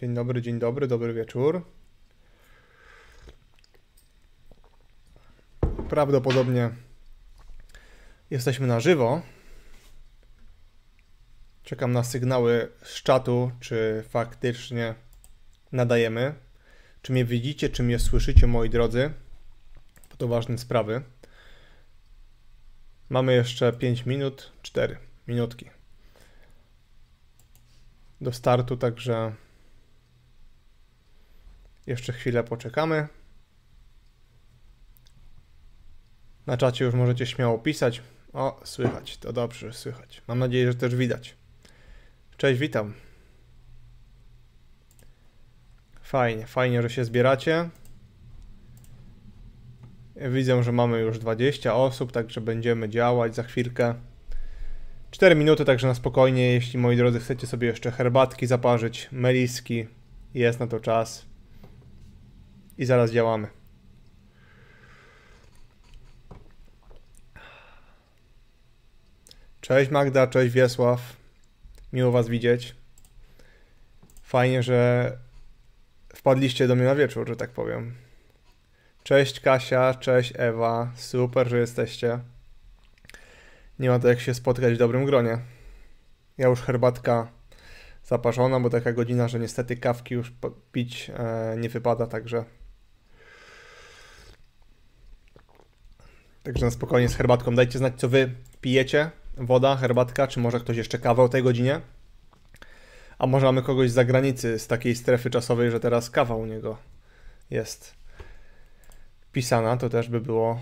Dzień dobry, dzień dobry, dobry wieczór. Prawdopodobnie jesteśmy na żywo. Czekam na sygnały z czatu, czy faktycznie nadajemy. Czy mnie widzicie, czy mnie słyszycie, moi drodzy? Bo to ważne sprawy. Mamy jeszcze 5 minut, 4 minutki do startu, także jeszcze chwilę poczekamy. Na czacie już możecie śmiało pisać. O, słychać, to dobrze, słychać. Mam nadzieję, że też widać. Cześć, witam. Fajnie, fajnie, że się zbieracie. Widzę, że mamy już 20 osób, także będziemy działać za chwilkę. 4 minuty, także na spokojnie, jeśli moi drodzy chcecie sobie jeszcze herbatki zaparzyć, meliski, jest na to czas i zaraz działamy. Cześć Magda, cześć Wiesław. Miło Was widzieć. Fajnie, że wpadliście do mnie na wieczór, że tak powiem. Cześć Kasia, cześć Ewa. Super, że jesteście. Nie ma to jak się spotkać w dobrym gronie. Ja już herbatka zaparzona, bo taka godzina, że niestety kawki już pić e, nie wypada, także Także na spokojnie z herbatką. Dajcie znać, co wy pijecie. Woda, herbatka, czy może ktoś jeszcze kawę o tej godzinie? A może mamy kogoś z zagranicy, z takiej strefy czasowej, że teraz kawa u niego jest pisana, to też by było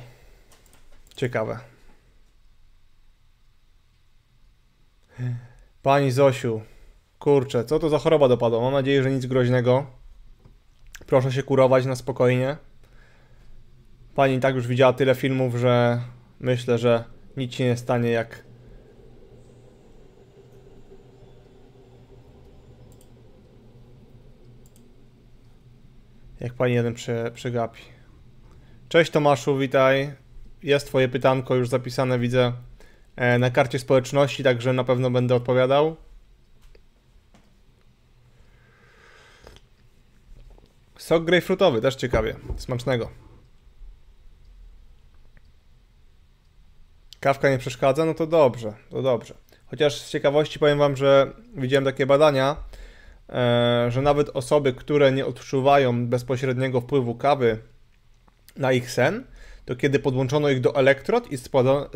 ciekawe. Pani Zosiu, kurczę, co to za choroba dopadła? Mam nadzieję, że nic groźnego. Proszę się kurować na spokojnie. Pani tak już widziała tyle filmów, że myślę, że nic się nie stanie jak... Jak pani jeden przegapi. Cześć Tomaszu, witaj. Jest twoje pytanko już zapisane, widzę e, na karcie społeczności, także na pewno będę odpowiadał. Sok grejpfrutowy, też ciekawie. Smacznego. kawka nie przeszkadza, no to dobrze, to dobrze. Chociaż z ciekawości powiem Wam, że widziałem takie badania, e, że nawet osoby, które nie odczuwają bezpośredniego wpływu kawy na ich sen, to kiedy podłączono ich do elektrod i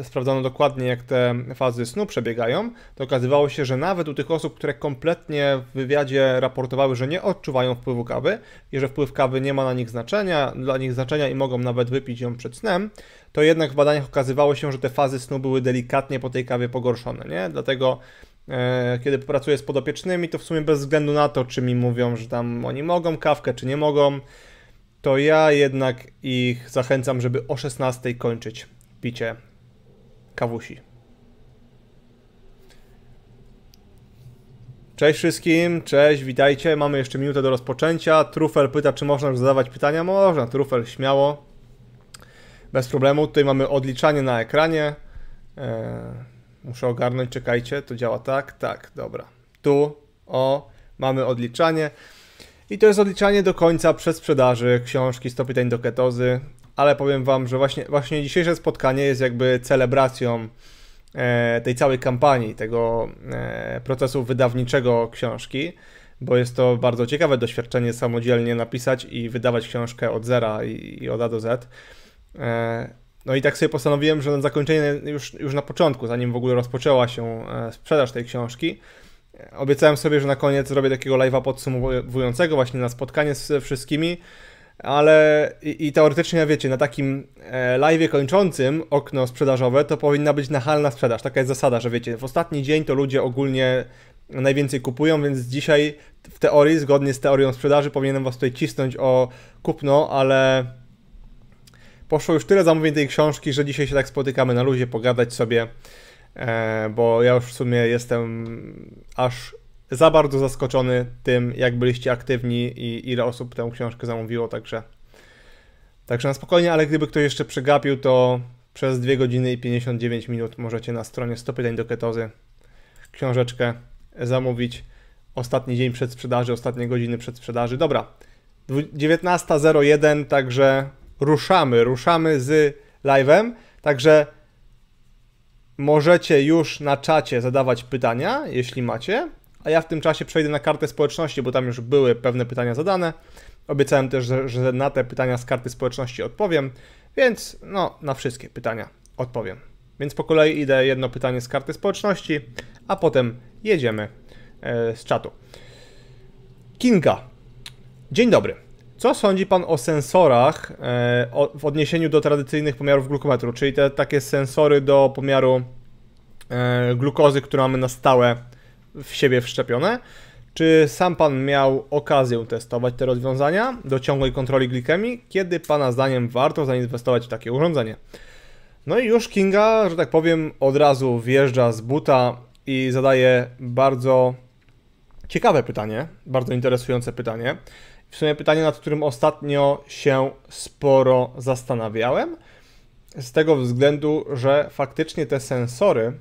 sprawdzono dokładnie, jak te fazy snu przebiegają, to okazywało się, że nawet u tych osób, które kompletnie w wywiadzie raportowały, że nie odczuwają wpływu kawy i że wpływ kawy nie ma na nich znaczenia, dla nich znaczenia i mogą nawet wypić ją przed snem, to jednak w badaniach okazywało się, że te fazy snu były delikatnie po tej kawie pogorszone, nie? Dlatego e, kiedy pracuję z podopiecznymi, to w sumie bez względu na to, czy mi mówią, że tam oni mogą kawkę, czy nie mogą, to ja jednak ich zachęcam, żeby o 16 kończyć picie kawusi. Cześć wszystkim, cześć, witajcie. Mamy jeszcze minutę do rozpoczęcia. Trufel pyta, czy można już zadawać pytania. Można, Trufel, śmiało bez problemu. Tutaj mamy odliczanie na ekranie. E, muszę ogarnąć, czekajcie, to działa tak, tak, dobra. Tu, o, mamy odliczanie. I to jest odliczanie do końca przesprzedaży książki 100 pytań do ketozy, ale powiem Wam, że właśnie, właśnie dzisiejsze spotkanie jest jakby celebracją e, tej całej kampanii, tego e, procesu wydawniczego książki, bo jest to bardzo ciekawe doświadczenie samodzielnie napisać i wydawać książkę od zera i, i od A do Z. E, no i tak sobie postanowiłem, że na zakończenie już, już na początku, zanim w ogóle rozpoczęła się e, sprzedaż tej książki, e, obiecałem sobie, że na koniec zrobię takiego live'a podsumowującego właśnie na spotkanie z wszystkimi, ale i, i teoretycznie, wiecie, na takim live'ie kończącym okno sprzedażowe to powinna być nachalna sprzedaż. Taka jest zasada, że wiecie, w ostatni dzień to ludzie ogólnie najwięcej kupują, więc dzisiaj w teorii, zgodnie z teorią sprzedaży, powinienem was tutaj cisnąć o kupno, ale poszło już tyle zamówień tej książki, że dzisiaj się tak spotykamy na luzie, pogadać sobie, e, bo ja już w sumie jestem aż za bardzo zaskoczony tym, jak byliście aktywni i ile osób tę książkę zamówiło, także także na spokojnie, ale gdyby ktoś jeszcze przegapił, to przez 2 godziny i 59 minut możecie na stronie 100 pytań do ketozy książeczkę zamówić. Ostatni dzień przed sprzedaży, ostatnie godziny przed sprzedaży. Dobra, 19.01, także ruszamy, ruszamy z live'em, także możecie już na czacie zadawać pytania, jeśli macie, a ja w tym czasie przejdę na kartę społeczności, bo tam już były pewne pytania zadane. Obiecałem też, że, na te pytania z karty społeczności odpowiem, więc no, na wszystkie pytania odpowiem. Więc po kolei idę jedno pytanie z karty społeczności, a potem jedziemy e, z czatu. Kinga. Dzień dobry. Co sądzi Pan o sensorach e, o, w odniesieniu do tradycyjnych pomiarów glukometru, czyli te takie sensory do pomiaru e, glukozy, które mamy na stałe w siebie wszczepione? Czy sam Pan miał okazję testować te rozwiązania do ciągłej kontroli glikemii? Kiedy Pana zdaniem warto zainwestować w takie urządzenie? No i już Kinga, że tak powiem, od razu wjeżdża z buta i zadaje bardzo Ciekawe pytanie, bardzo interesujące pytanie. W sumie pytanie, nad którym ostatnio się sporo zastanawiałem, z tego względu, że faktycznie te sensory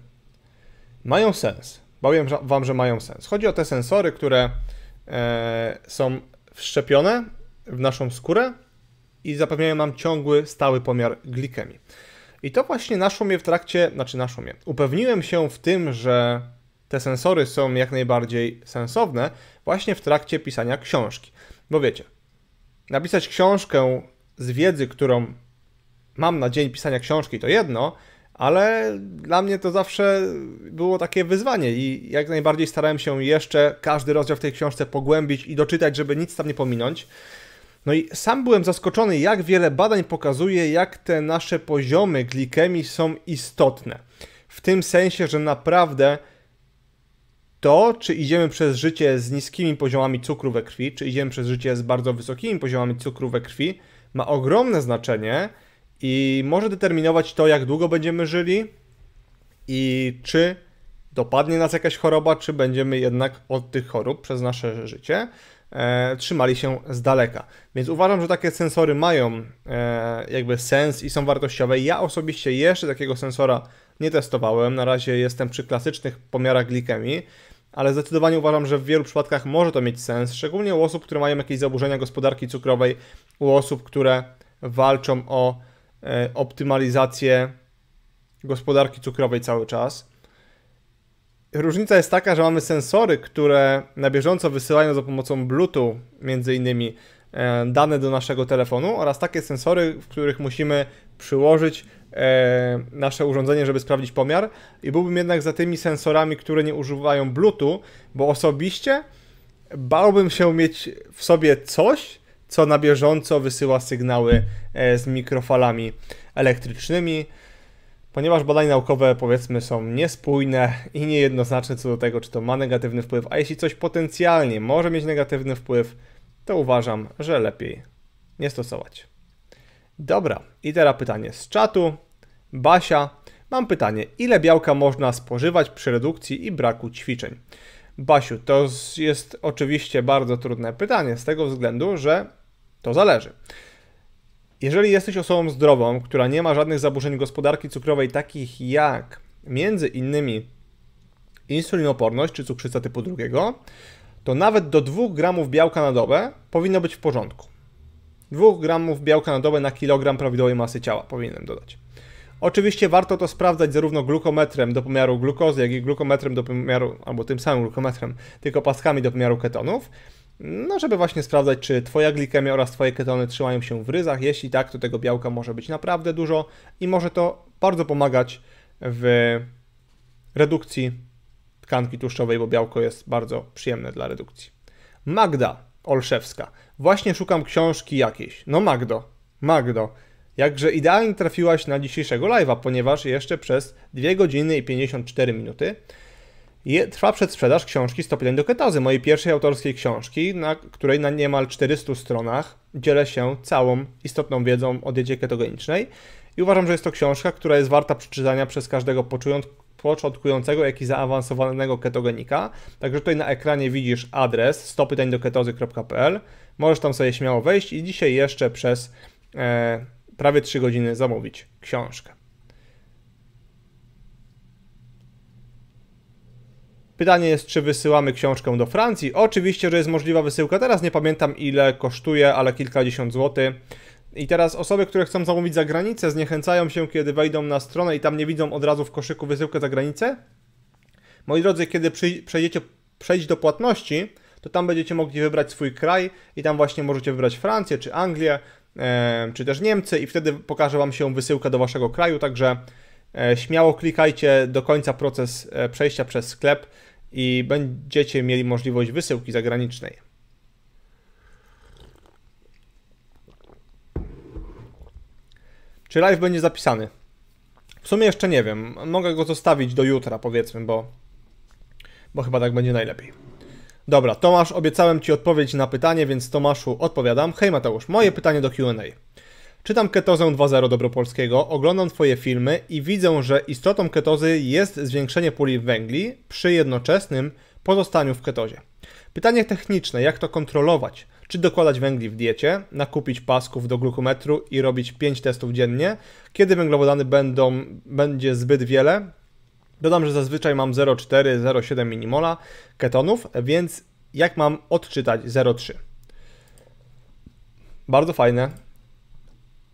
mają sens. Powiem Wam, że mają sens. Chodzi o te sensory, które e, są wszczepione w naszą skórę i zapewniają nam ciągły, stały pomiar glikemii. I to właśnie naszło mnie w trakcie, znaczy naszło mnie. Upewniłem się w tym, że te sensory są jak najbardziej sensowne właśnie w trakcie pisania książki. Bo wiecie, napisać książkę z wiedzy, którą mam na dzień pisania książki, to jedno, ale dla mnie to zawsze było takie wyzwanie i jak najbardziej starałem się jeszcze każdy rozdział w tej książce pogłębić i doczytać, żeby nic tam nie pominąć. No i sam byłem zaskoczony, jak wiele badań pokazuje, jak te nasze poziomy glikemii są istotne. W tym sensie, że naprawdę to, czy idziemy przez życie z niskimi poziomami cukru we krwi, czy idziemy przez życie z bardzo wysokimi poziomami cukru we krwi, ma ogromne znaczenie i może determinować to, jak długo będziemy żyli i czy dopadnie nas jakaś choroba, czy będziemy jednak od tych chorób przez nasze życie e, trzymali się z daleka. Więc uważam, że takie sensory mają e, jakby sens i są wartościowe. Ja osobiście jeszcze takiego sensora nie testowałem. Na razie jestem przy klasycznych pomiarach glikemii ale zdecydowanie uważam, że w wielu przypadkach może to mieć sens, szczególnie u osób, które mają jakieś zaburzenia gospodarki cukrowej, u osób, które walczą o e, optymalizację gospodarki cukrowej cały czas. Różnica jest taka, że mamy sensory, które na bieżąco wysyłają za pomocą Bluetooth między innymi e, dane do naszego telefonu oraz takie sensory, w których musimy przyłożyć e, nasze urządzenie, żeby sprawdzić pomiar i byłbym jednak za tymi sensorami, które nie używają Bluetooth, bo osobiście bałbym się mieć w sobie coś, co na bieżąco wysyła sygnały e, z mikrofalami elektrycznymi, ponieważ badania naukowe powiedzmy są niespójne i niejednoznaczne co do tego, czy to ma negatywny wpływ, a jeśli coś potencjalnie może mieć negatywny wpływ, to uważam, że lepiej nie stosować. Dobra, i teraz pytanie z czatu. Basia, mam pytanie, ile białka można spożywać przy redukcji i braku ćwiczeń? Basiu, to jest oczywiście bardzo trudne pytanie z tego względu, że to zależy. Jeżeli jesteś osobą zdrową, która nie ma żadnych zaburzeń gospodarki cukrowej, takich jak między innymi insulinoporność czy cukrzyca typu drugiego, to nawet do 2 gramów białka na dobę powinno być w porządku. 2 gramów białka na dobę na kilogram prawidłowej masy ciała powinienem dodać. Oczywiście warto to sprawdzać zarówno glukometrem do pomiaru glukozy, jak i glukometrem do pomiaru, albo tym samym glukometrem, tylko paskami do pomiaru ketonów. No, żeby właśnie sprawdzać, czy Twoja glikemia oraz Twoje ketony trzymają się w ryzach. Jeśli tak, to tego białka może być naprawdę dużo i może to bardzo pomagać w redukcji tkanki tłuszczowej, bo białko jest bardzo przyjemne dla redukcji. Magda Olszewska. Właśnie szukam książki jakiejś. No Magdo, Magdo, Jakże idealnie trafiłaś na dzisiejszego live'a, ponieważ jeszcze przez 2 godziny i 54 minuty trwa przedsprzedaż książki 101 do Ketozy, mojej pierwszej autorskiej książki, na której na niemal 400 stronach dzielę się całą istotną wiedzą o diecie ketogenicznej i uważam, że jest to książka, która jest warta przeczytania przez każdego początkującego, jak i zaawansowanego ketogenika. Także tutaj na ekranie widzisz adres ketozy.pl. Możesz tam sobie śmiało wejść i dzisiaj jeszcze przez... E, prawie 3 godziny zamówić książkę. Pytanie jest, czy wysyłamy książkę do Francji? Oczywiście, że jest możliwa wysyłka. Teraz nie pamiętam ile kosztuje, ale kilkadziesiąt złotych. I teraz osoby, które chcą zamówić za granicę, zniechęcają się, kiedy wejdą na stronę i tam nie widzą od razu w koszyku wysyłkę za granicę. Moi drodzy, kiedy przejdziecie, przejść do płatności, to tam będziecie mogli wybrać swój kraj i tam właśnie możecie wybrać Francję czy Anglię, czy też Niemcy i wtedy pokaże Wam się wysyłka do Waszego kraju, także e, śmiało klikajcie do końca proces e, przejścia przez sklep i będziecie mieli możliwość wysyłki zagranicznej. Czy live będzie zapisany? W sumie jeszcze nie wiem. Mogę go zostawić do jutra, powiedzmy, bo, bo chyba tak będzie najlepiej. Dobra, Tomasz, obiecałem Ci odpowiedź na pytanie, więc Tomaszu odpowiadam. Hej Mateusz, moje pytanie do Q&A. Czytam Ketozę 2.0 Dobropolskiego, oglądam Twoje filmy i widzę, że istotą ketozy jest zwiększenie puli węgli przy jednoczesnym pozostaniu w ketozie. Pytanie techniczne, jak to kontrolować? Czy dokładać węgli w diecie, nakupić pasków do glukometru i robić 5 testów dziennie? Kiedy węglowodany będą, będzie zbyt wiele, Dodam, że zazwyczaj mam 0,4-0,7 minimola ketonów, więc jak mam odczytać 0,3? Bardzo fajne,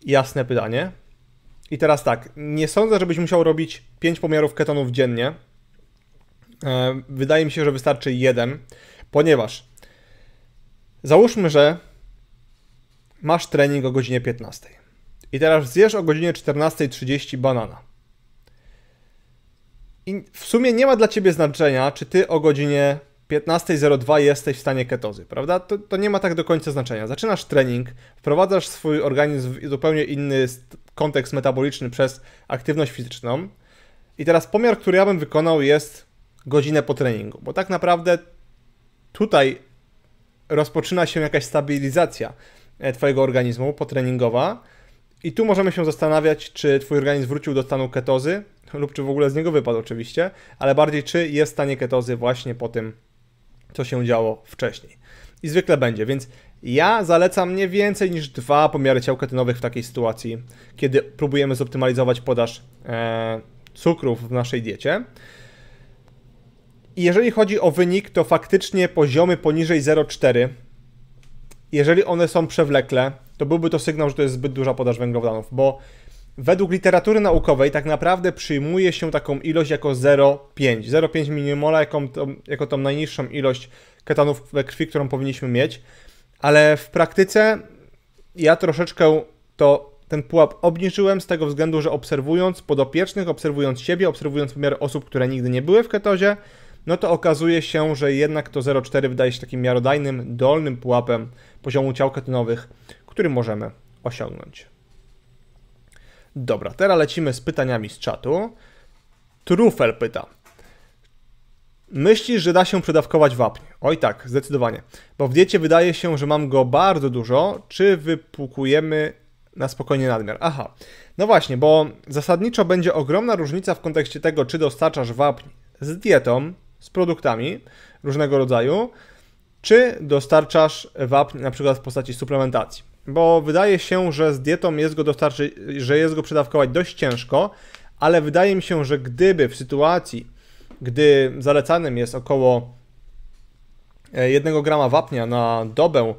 jasne pytanie. I teraz tak, nie sądzę, żebyś musiał robić 5 pomiarów ketonów dziennie. E, wydaje mi się, że wystarczy jeden, ponieważ załóżmy, że masz trening o godzinie 15. I teraz zjesz o godzinie 14.30 banana i w sumie nie ma dla ciebie znaczenia, czy ty o godzinie 15.02 jesteś w stanie ketozy, prawda? To, to, nie ma tak do końca znaczenia. Zaczynasz trening, wprowadzasz swój organizm w zupełnie inny kontekst metaboliczny przez aktywność fizyczną. I teraz pomiar, który ja bym wykonał, jest godzinę po treningu, bo tak naprawdę tutaj rozpoczyna się jakaś stabilizacja e, Twojego organizmu potreningowa. I tu możemy się zastanawiać, czy Twój organizm wrócił do stanu ketozy, lub czy w ogóle z niego wypadł oczywiście, ale bardziej czy jest w stanie ketozy właśnie po tym, co się działo wcześniej. I zwykle będzie, więc ja zalecam nie więcej niż dwa pomiary ciał ketynowych w takiej sytuacji, kiedy próbujemy zoptymalizować podaż e, cukrów w naszej diecie. I jeżeli chodzi o wynik, to faktycznie poziomy poniżej 0,4, jeżeli one są przewlekle, to byłby to sygnał, że to jest zbyt duża podaż węglowodanów, bo Według literatury naukowej tak naprawdę przyjmuje się taką ilość jako 0,5. 0,5 minimola jako, jako tą najniższą ilość ketonów we krwi, którą powinniśmy mieć, ale w praktyce ja troszeczkę to ten pułap obniżyłem z tego względu, że obserwując podopiecznych, obserwując siebie, obserwując pomiar osób, które nigdy nie były w ketozie, no to okazuje się, że jednak to 0,4 wydaje się takim miarodajnym, dolnym pułapem poziomu ciał ketonowych, który możemy osiągnąć. Dobra, teraz lecimy z pytaniami z czatu. Trufel pyta. Myślisz, że da się przedawkować wapń? Oj tak, zdecydowanie. Bo w diecie wydaje się, że mam go bardzo dużo. Czy wypłukujemy na spokojnie nadmiar? Aha. No właśnie, bo zasadniczo będzie ogromna różnica w kontekście tego, czy dostarczasz wapń z dietą, z produktami różnego rodzaju, czy dostarczasz wapń na przykład w postaci suplementacji bo wydaje się, że z dietą jest go dostarczy, że jest go przedawkować dość ciężko, ale wydaje mi się, że gdyby w sytuacji, gdy zalecanym jest około 1 e, grama wapnia na dobę,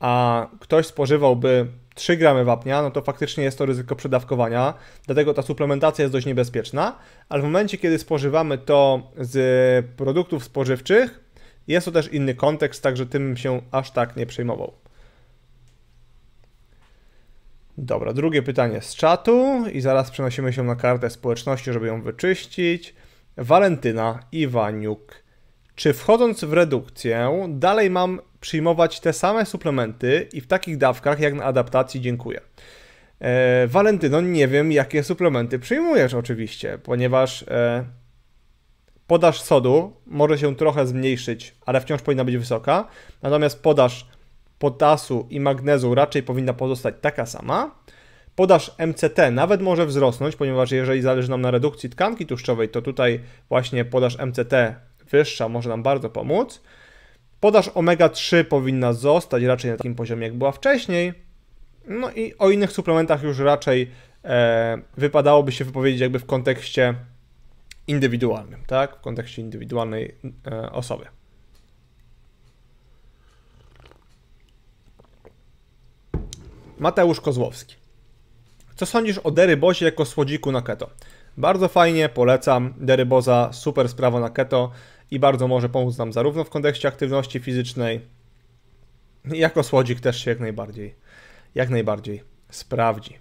a ktoś spożywałby 3 gramy wapnia, no to faktycznie jest to ryzyko przedawkowania, dlatego ta suplementacja jest dość niebezpieczna, ale w momencie, kiedy spożywamy to z produktów spożywczych, jest to też inny kontekst, także tym się aż tak nie przejmował. Dobra, drugie pytanie z czatu i zaraz przenosimy się na kartę społeczności, żeby ją wyczyścić. Walentyna Iwaniuk. Czy wchodząc w redukcję, dalej mam przyjmować te same suplementy i w takich dawkach jak na adaptacji? Dziękuję. E, Walentyno, nie wiem jakie suplementy przyjmujesz oczywiście, ponieważ e, podaż sodu może się trochę zmniejszyć, ale wciąż powinna być wysoka. Natomiast podaż potasu i magnezu raczej powinna pozostać taka sama. Podaż MCT nawet może wzrosnąć, ponieważ jeżeli zależy nam na redukcji tkanki tłuszczowej, to tutaj właśnie podaż MCT wyższa może nam bardzo pomóc. Podaż omega-3 powinna zostać raczej na takim poziomie, jak była wcześniej. No i o innych suplementach już raczej e, wypadałoby się wypowiedzieć jakby w kontekście indywidualnym, tak? W kontekście indywidualnej e, osoby. Mateusz Kozłowski. Co sądzisz o Derybozie jako słodziku na keto? Bardzo fajnie, polecam. Deryboza, super sprawa na keto i bardzo może pomóc nam zarówno w kontekście aktywności fizycznej, jako słodzik też się jak najbardziej, jak najbardziej sprawdzi.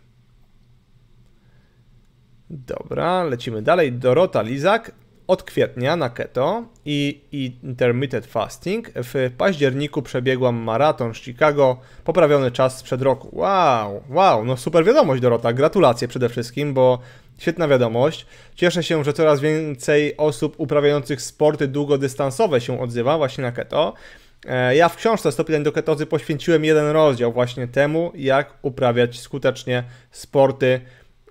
Dobra, lecimy dalej. Dorota Lizak od kwietnia na keto i, i intermittent fasting. W październiku przebiegłam maraton z Chicago, poprawiony czas sprzed roku. Wow, wow, no super wiadomość Dorota, gratulacje przede wszystkim, bo świetna wiadomość. Cieszę się, że coraz więcej osób uprawiających sporty długodystansowe się odzywa właśnie na keto. E, ja w książce 100 pytań do ketozy poświęciłem jeden rozdział właśnie temu, jak uprawiać skutecznie sporty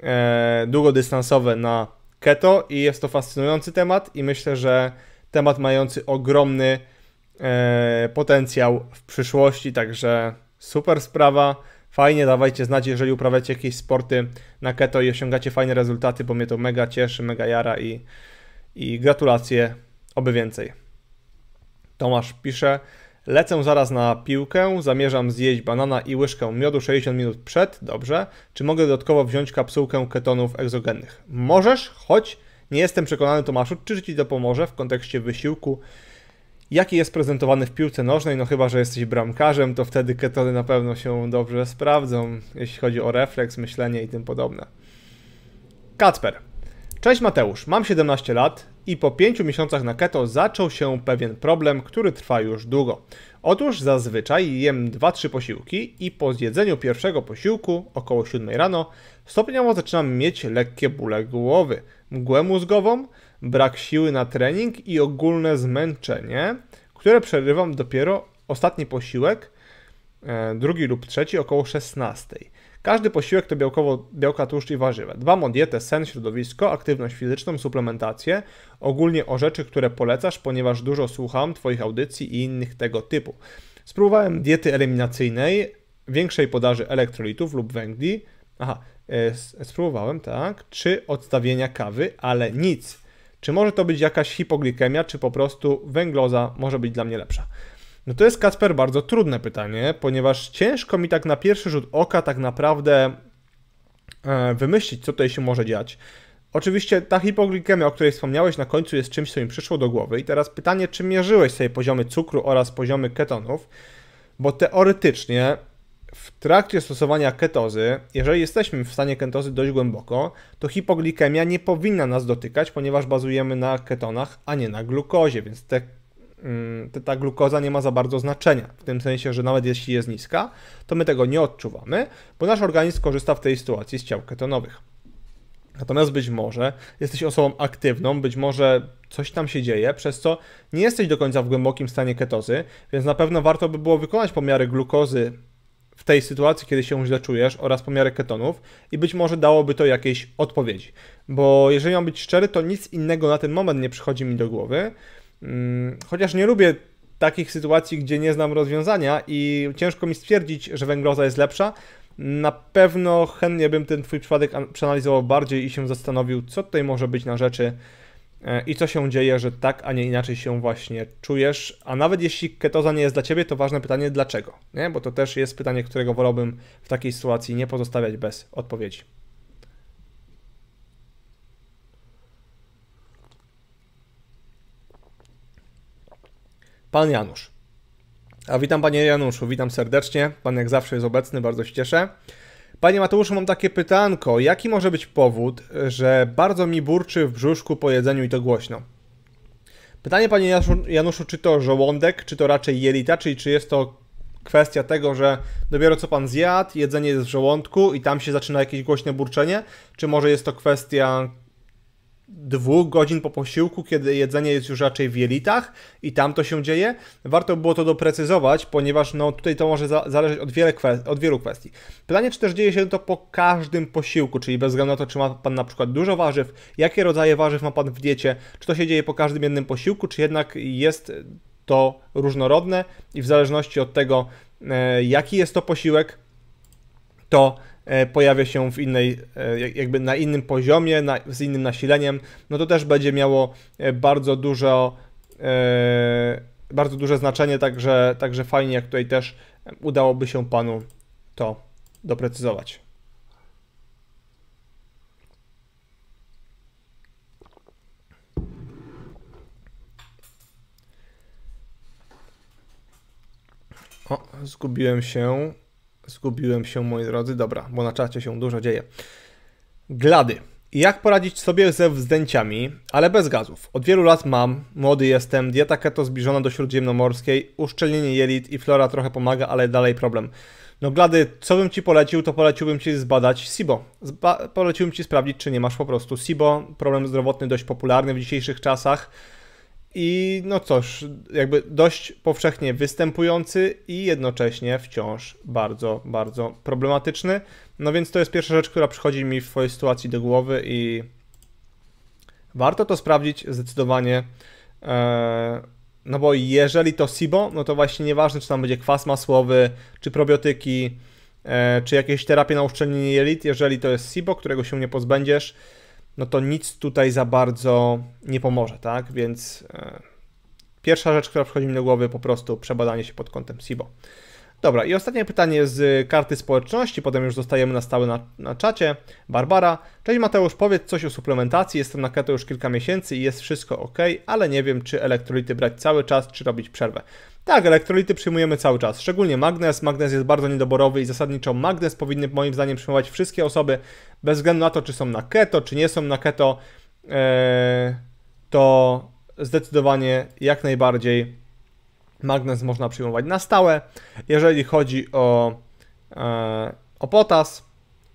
e, długodystansowe na keto i jest to fascynujący temat i myślę, że temat mający ogromny e, potencjał w przyszłości, także super sprawa. Fajnie, dawajcie znać, jeżeli uprawiacie jakieś sporty na keto i osiągacie fajne rezultaty, bo mnie to mega cieszy, mega jara i, i gratulacje, oby więcej. Tomasz pisze, Lecę zaraz na piłkę, zamierzam zjeść banana i łyżkę miodu 60 minut przed, dobrze. Czy mogę dodatkowo wziąć kapsułkę ketonów egzogennych? Możesz, choć nie jestem przekonany Tomaszu, czy Ci to pomoże w kontekście wysiłku, jaki jest prezentowany w piłce nożnej, no chyba, że jesteś bramkarzem, to wtedy ketony na pewno się dobrze sprawdzą, jeśli chodzi o refleks, myślenie i tym podobne. Kacper. Cześć Mateusz, mam 17 lat i po 5 miesiącach na keto zaczął się pewien problem, który trwa już długo. Otóż zazwyczaj jem 2-3 posiłki i po zjedzeniu pierwszego posiłku, około 7 rano, stopniowo zaczynam mieć lekkie bóle głowy, mgłę mózgową, brak siły na trening i ogólne zmęczenie, które przerywam dopiero ostatni posiłek, e, drugi lub trzeci, około 16. Każdy posiłek to białkowo, białka, tłuszcz i warzywa. Dbam o dietę, sen, środowisko, aktywność fizyczną, suplementację, ogólnie o rzeczy, które polecasz, ponieważ dużo słucham Twoich audycji i innych tego typu. Spróbowałem diety eliminacyjnej, większej podaży elektrolitów lub węgli. Aha, e, spróbowałem, tak, czy odstawienia kawy, ale nic. Czy może to być jakaś hipoglikemia, czy po prostu węgloza może być dla mnie lepsza? No to jest Kacper bardzo trudne pytanie, ponieważ ciężko mi tak na pierwszy rzut oka tak naprawdę e, wymyślić, co tutaj się może dziać. Oczywiście ta hipoglikemia, o której wspomniałeś na końcu, jest czymś, co mi przyszło do głowy. I teraz pytanie, czy mierzyłeś sobie poziomy cukru oraz poziomy ketonów? Bo teoretycznie w trakcie stosowania ketozy, jeżeli jesteśmy w stanie ketozy dość głęboko, to hipoglikemia nie powinna nas dotykać, ponieważ bazujemy na ketonach, a nie na glukozie, więc te Mm, ta glukoza nie ma za bardzo znaczenia, w tym sensie, że nawet jeśli jest niska, to my tego nie odczuwamy, bo nasz organizm korzysta w tej sytuacji z ciał ketonowych. Natomiast być może jesteś osobą aktywną, być może coś tam się dzieje, przez co nie jesteś do końca w głębokim stanie ketozy, więc na pewno warto by było wykonać pomiary glukozy w tej sytuacji, kiedy się źle czujesz, oraz pomiary ketonów, i być może dałoby to jakieś odpowiedzi. Bo jeżeli mam być szczery, to nic innego na ten moment nie przychodzi mi do głowy, Mm, chociaż nie lubię takich sytuacji, gdzie nie znam rozwiązania i ciężko mi stwierdzić, że węgloza jest lepsza. Na pewno chętnie bym ten Twój przypadek przeanalizował bardziej i się zastanowił, co tutaj może być na rzeczy e, i co się dzieje, że tak, a nie inaczej się właśnie czujesz. A nawet jeśli ketoza nie jest dla Ciebie, to ważne pytanie dlaczego, nie? bo to też jest pytanie, którego wolałbym w takiej sytuacji nie pozostawiać bez odpowiedzi. pan Janusz. A witam panie Januszu, witam serdecznie. Pan jak zawsze jest obecny, bardzo się cieszę. Panie Mateuszu, mam takie pytanko. Jaki może być powód, że bardzo mi burczy w brzuszku po jedzeniu i to głośno? Pytanie, panie Januszu, czy to żołądek, czy to raczej jelita, czyli czy jest to kwestia tego, że dopiero co pan zjadł, jedzenie jest w żołądku i tam się zaczyna jakieś głośne burczenie, czy może jest to kwestia dwóch godzin po posiłku, kiedy jedzenie jest już raczej w jelitach i tam to się dzieje. Warto było to doprecyzować, ponieważ no, tutaj to może za zależeć od, wiele od wielu kwestii. Pytanie, czy też dzieje się to po każdym posiłku, czyli bez względu na to, czy ma Pan na przykład dużo warzyw, jakie rodzaje warzyw ma Pan w diecie, czy to się dzieje po każdym jednym posiłku, czy jednak jest to różnorodne i w zależności od tego, e, jaki jest to posiłek, to E, pojawia się w innej, e, jakby na innym poziomie, na, z innym nasileniem, no to też będzie miało e, bardzo dużo, bardzo duże znaczenie, także, także fajnie, jak tutaj też udałoby się Panu to doprecyzować. O, zgubiłem się. Zgubiłem się, moi drodzy. Dobra, bo na czacie się dużo dzieje. Glady. Jak poradzić sobie ze wzdęciami, ale bez gazów? Od wielu lat mam, młody jestem, dieta keto zbliżona do śródziemnomorskiej, uszczelnienie jelit i flora trochę pomaga, ale dalej problem. No Glady, co bym Ci polecił, to poleciłbym Ci zbadać SIBO. Zba poleciłbym Ci sprawdzić, czy nie masz po prostu SIBO, problem zdrowotny dość popularny w dzisiejszych czasach. I no cóż, jakby dość powszechnie występujący i jednocześnie wciąż bardzo, bardzo problematyczny. No więc to jest pierwsza rzecz, która przychodzi mi w Twojej sytuacji do głowy i warto to sprawdzić zdecydowanie. E, no bo jeżeli to SIBO, no to właśnie nieważne, czy tam będzie kwas masłowy, czy probiotyki, e, czy jakieś terapie na uszczelnienie jelit, jeżeli to jest SIBO, którego się nie pozbędziesz, no to nic tutaj za bardzo nie pomoże, tak? Więc e, pierwsza rzecz, która przychodzi mi do głowy, po prostu przebadanie się pod kątem SIBO. Dobra, i ostatnie pytanie z karty społeczności, potem już zostajemy na stałe na, na czacie. Barbara. Cześć Mateusz, powiedz coś o suplementacji. Jestem na keto już kilka miesięcy i jest wszystko ok, ale nie wiem, czy elektrolity brać cały czas, czy robić przerwę. Tak, elektrolity przyjmujemy cały czas, szczególnie magnez. Magnez jest bardzo niedoborowy i zasadniczo magnez powinny moim zdaniem przyjmować wszystkie osoby, bez względu na to, czy są na keto, czy nie są na keto, eee, to zdecydowanie jak najbardziej Magnez można przyjmować na stałe. Jeżeli chodzi o, e, o potas,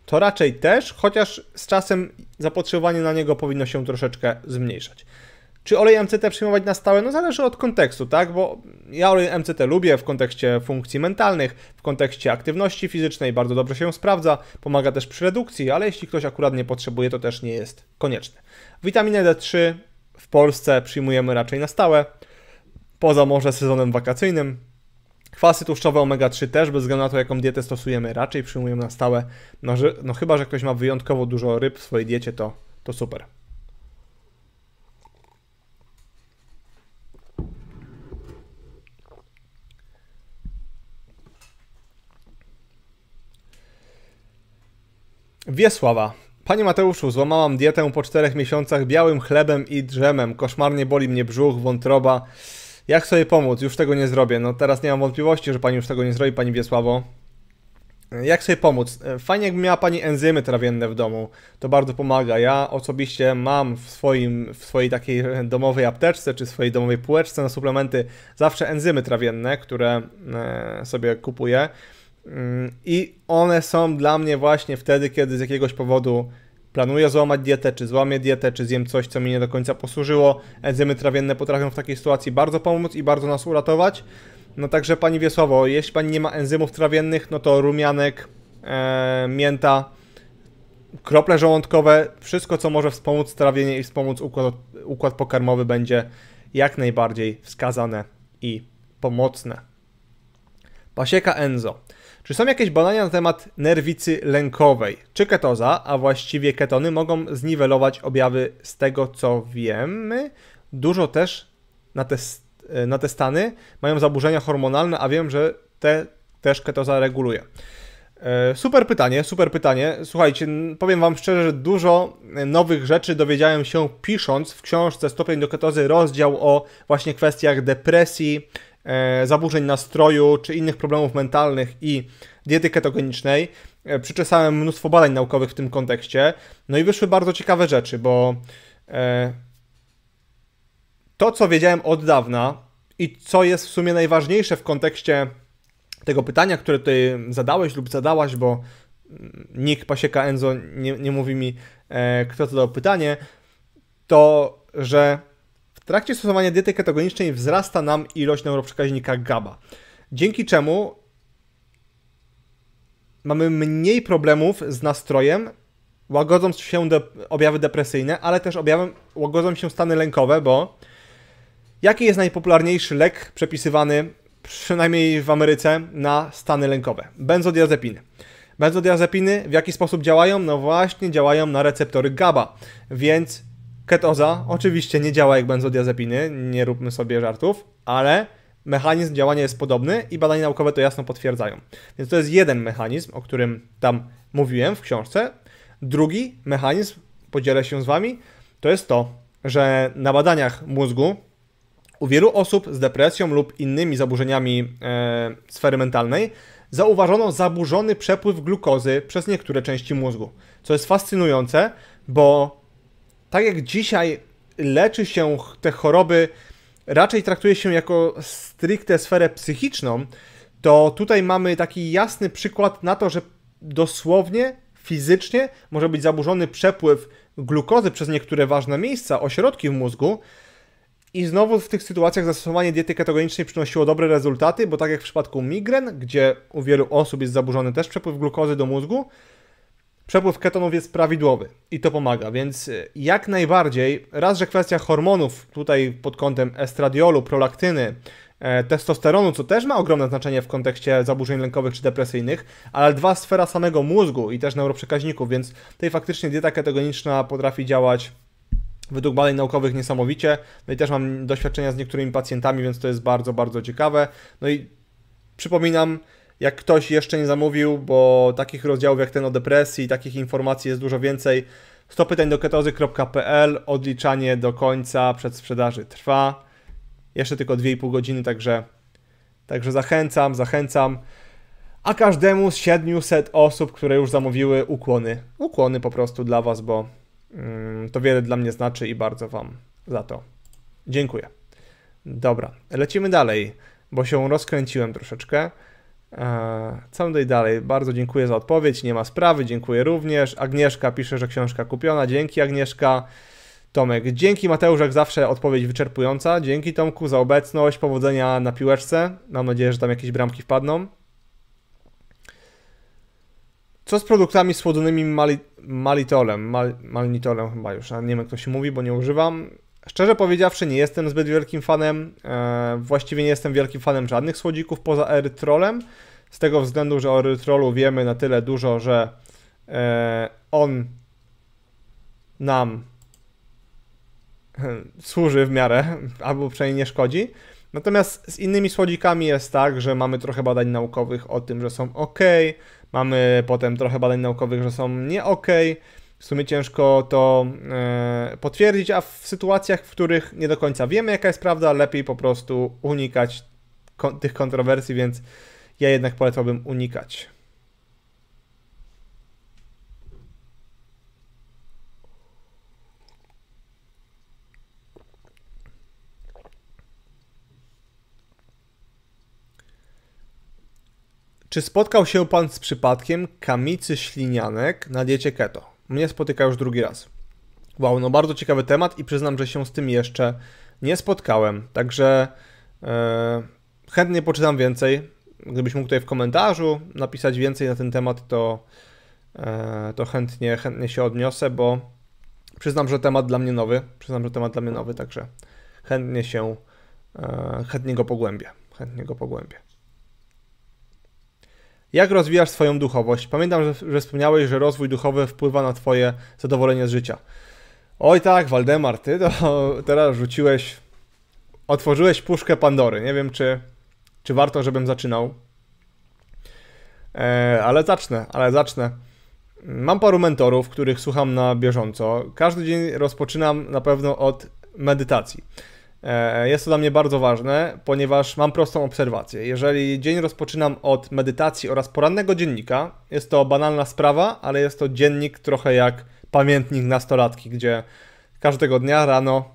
to raczej też, chociaż z czasem zapotrzebowanie na niego powinno się troszeczkę zmniejszać. Czy olej MCT przyjmować na stałe? No zależy od kontekstu, tak? Bo ja olej MCT lubię w kontekście funkcji mentalnych, w kontekście aktywności fizycznej, bardzo dobrze się sprawdza, pomaga też przy redukcji, ale jeśli ktoś akurat nie potrzebuje, to też nie jest konieczne. Witaminę D3 w Polsce przyjmujemy raczej na stałe poza może sezonem wakacyjnym. Kwasy tłuszczowe omega-3 też, bez względu na to, jaką dietę stosujemy, raczej przyjmujemy na stałe. No, że, no chyba, że ktoś ma wyjątkowo dużo ryb w swojej diecie, to, to super. Wiesława. Panie Mateuszu, złamałam dietę po czterech miesiącach białym chlebem i drzemem. Koszmarnie boli mnie brzuch, wątroba. Jak sobie pomóc? Już tego nie zrobię. No teraz nie mam wątpliwości, że pani już tego nie zrobi, pani Wiesławo. Jak sobie pomóc? E, fajnie, jakby miała Pani enzymy trawienne w domu. To bardzo pomaga. Ja osobiście mam w, swoim, w swojej takiej domowej apteczce czy swojej domowej półeczce na suplementy zawsze enzymy trawienne, które e, sobie kupuję. Mm, I one są dla mnie właśnie wtedy, kiedy z jakiegoś powodu Planuję złamać dietę, czy złamię dietę, czy zjem coś, co mi nie do końca posłużyło. Enzymy trawienne potrafią w takiej sytuacji bardzo pomóc i bardzo nas uratować. No także Pani Wiesławo, jeśli Pani nie ma enzymów trawiennych, no to rumianek, e, mięta, krople żołądkowe, wszystko co może wspomóc trawienie i wspomóc układ, układ pokarmowy będzie jak najbardziej wskazane i pomocne. Pasieka Enzo. Czy są jakieś badania na temat nerwicy lękowej? Czy ketoza, a właściwie ketony, mogą zniwelować objawy z tego, co wiemy? Dużo też na te, e, na te stany mają zaburzenia hormonalne, a wiem, że te też ketoza reguluje. E, super pytanie, super pytanie. Słuchajcie, powiem Wam szczerze, że dużo e, nowych rzeczy dowiedziałem się pisząc w książce Stopień do ketozy, rozdział o właśnie kwestiach depresji, E, zaburzeń nastroju czy innych problemów mentalnych i diety ketogenicznej. E, przyczesałem mnóstwo badań naukowych w tym kontekście, no i wyszły bardzo ciekawe rzeczy, bo e, to, co wiedziałem od dawna i co jest w sumie najważniejsze w kontekście tego pytania, które tutaj zadałeś lub zadałaś, bo mm, nikt Pasieka Enzo nie, nie mówi mi, kto zadał pytanie, to że trakcie stosowania diety ketogenicznej wzrasta nam ilość neuroprzekaźnika GABA, dzięki czemu mamy mniej problemów z nastrojem, łagodząc się de objawy depresyjne, ale też objawem, łagodzą się stany lękowe, bo jaki jest najpopularniejszy lek przepisywany, przynajmniej w Ameryce, na stany lękowe? Benzodiazepiny. Benzodiazepiny w jaki sposób działają? No właśnie działają na receptory GABA, więc Ketoza oczywiście nie działa jak benzodiazepiny, nie róbmy sobie żartów, ale mechanizm działania jest podobny i badania naukowe to jasno potwierdzają. Więc to jest jeden mechanizm, o którym tam mówiłem w książce. Drugi mechanizm, podzielę się z Wami, to jest to, że na badaniach mózgu u wielu osób z depresją lub innymi zaburzeniami e, sfery mentalnej zauważono zaburzony przepływ glukozy przez niektóre części mózgu. Co jest fascynujące, bo tak jak dzisiaj leczy się te choroby, raczej traktuje się jako stricte sferę psychiczną, to tutaj mamy taki jasny przykład na to, że dosłownie, fizycznie może być zaburzony przepływ glukozy przez niektóre ważne miejsca, ośrodki w mózgu. I znowu w tych sytuacjach zastosowanie diety ketogenicznej przynosiło dobre rezultaty, bo tak jak w przypadku migren, gdzie u wielu osób jest zaburzony też przepływ glukozy do mózgu, przepływ ketonów jest prawidłowy i to pomaga, więc e, jak najbardziej, raz, że kwestia hormonów tutaj pod kątem estradiolu, prolaktyny, e, testosteronu, co też ma ogromne znaczenie w kontekście zaburzeń lękowych czy depresyjnych, ale dwa, sfera samego mózgu i też neuroprzekaźników, więc tutaj faktycznie dieta ketogeniczna potrafi działać według badań naukowych niesamowicie. No i też mam doświadczenia z niektórymi pacjentami, więc to jest bardzo, bardzo ciekawe. No i przypominam, jak ktoś jeszcze nie zamówił, bo takich rozdziałów jak ten o depresji, takich informacji jest dużo więcej, 100 pytań do ketozy.pl, odliczanie do końca przedsprzedaży trwa. Jeszcze tylko 2,5 godziny, także, także zachęcam, zachęcam. A każdemu z 700 osób, które już zamówiły ukłony, ukłony po prostu dla Was, bo mm, to wiele dla mnie znaczy i bardzo Wam za to dziękuję. Dobra, lecimy dalej, bo się rozkręciłem troszeczkę. E, co tutaj dalej? Bardzo dziękuję za odpowiedź. Nie ma sprawy, dziękuję również. Agnieszka pisze, że książka kupiona. Dzięki Agnieszka. Tomek, dzięki Mateusz, jak zawsze odpowiedź wyczerpująca. Dzięki Tomku za obecność, powodzenia na piłeczce. Mam nadzieję, że tam jakieś bramki wpadną. Co z produktami słodzonymi mali, malitolem? Mal, malnitolem chyba już, a nie wiem jak to się mówi, bo nie używam. Szczerze powiedziawszy, nie jestem zbyt wielkim fanem. E, właściwie nie jestem wielkim fanem żadnych słodzików poza erytrolem. Z tego względu, że o erytrolu wiemy na tyle dużo, że e, on nam służy w miarę, albo przynajmniej nie szkodzi. Natomiast z innymi słodzikami jest tak, że mamy trochę badań naukowych o tym, że są ok, mamy potem trochę badań naukowych, że są nie ok w sumie ciężko to e, potwierdzić, a w sytuacjach, w których nie do końca wiemy, jaka jest prawda, lepiej po prostu unikać kon tych kontrowersji, więc ja jednak polecałbym unikać. Czy spotkał się pan z przypadkiem kamicy ślinianek na diecie keto? mnie spotyka już drugi raz. Wow, no bardzo ciekawy temat i przyznam, że się z tym jeszcze nie spotkałem. Także e, chętnie poczytam więcej. Gdybyś mógł tutaj w komentarzu napisać więcej na ten temat, to, e, to chętnie, chętnie się odniosę, bo przyznam, że temat dla mnie nowy. Przyznam, że temat dla mnie nowy, także chętnie się, e, chętnie go pogłębię. Chętnie go pogłębię. Jak rozwijasz swoją duchowość? Pamiętam, że, że wspomniałeś, że rozwój duchowy wpływa na Twoje zadowolenie z życia. Oj tak, Waldemar, ty to teraz rzuciłeś, otworzyłeś puszkę Pandory. Nie wiem, czy, czy warto, żebym zaczynał. E, ale zacznę, ale zacznę. Mam paru mentorów, których słucham na bieżąco. Każdy dzień rozpoczynam na pewno od medytacji. E, jest to dla mnie bardzo ważne, ponieważ mam prostą obserwację. Jeżeli dzień rozpoczynam od medytacji oraz porannego dziennika, jest to banalna sprawa, ale jest to dziennik trochę jak pamiętnik nastolatki, gdzie każdego dnia rano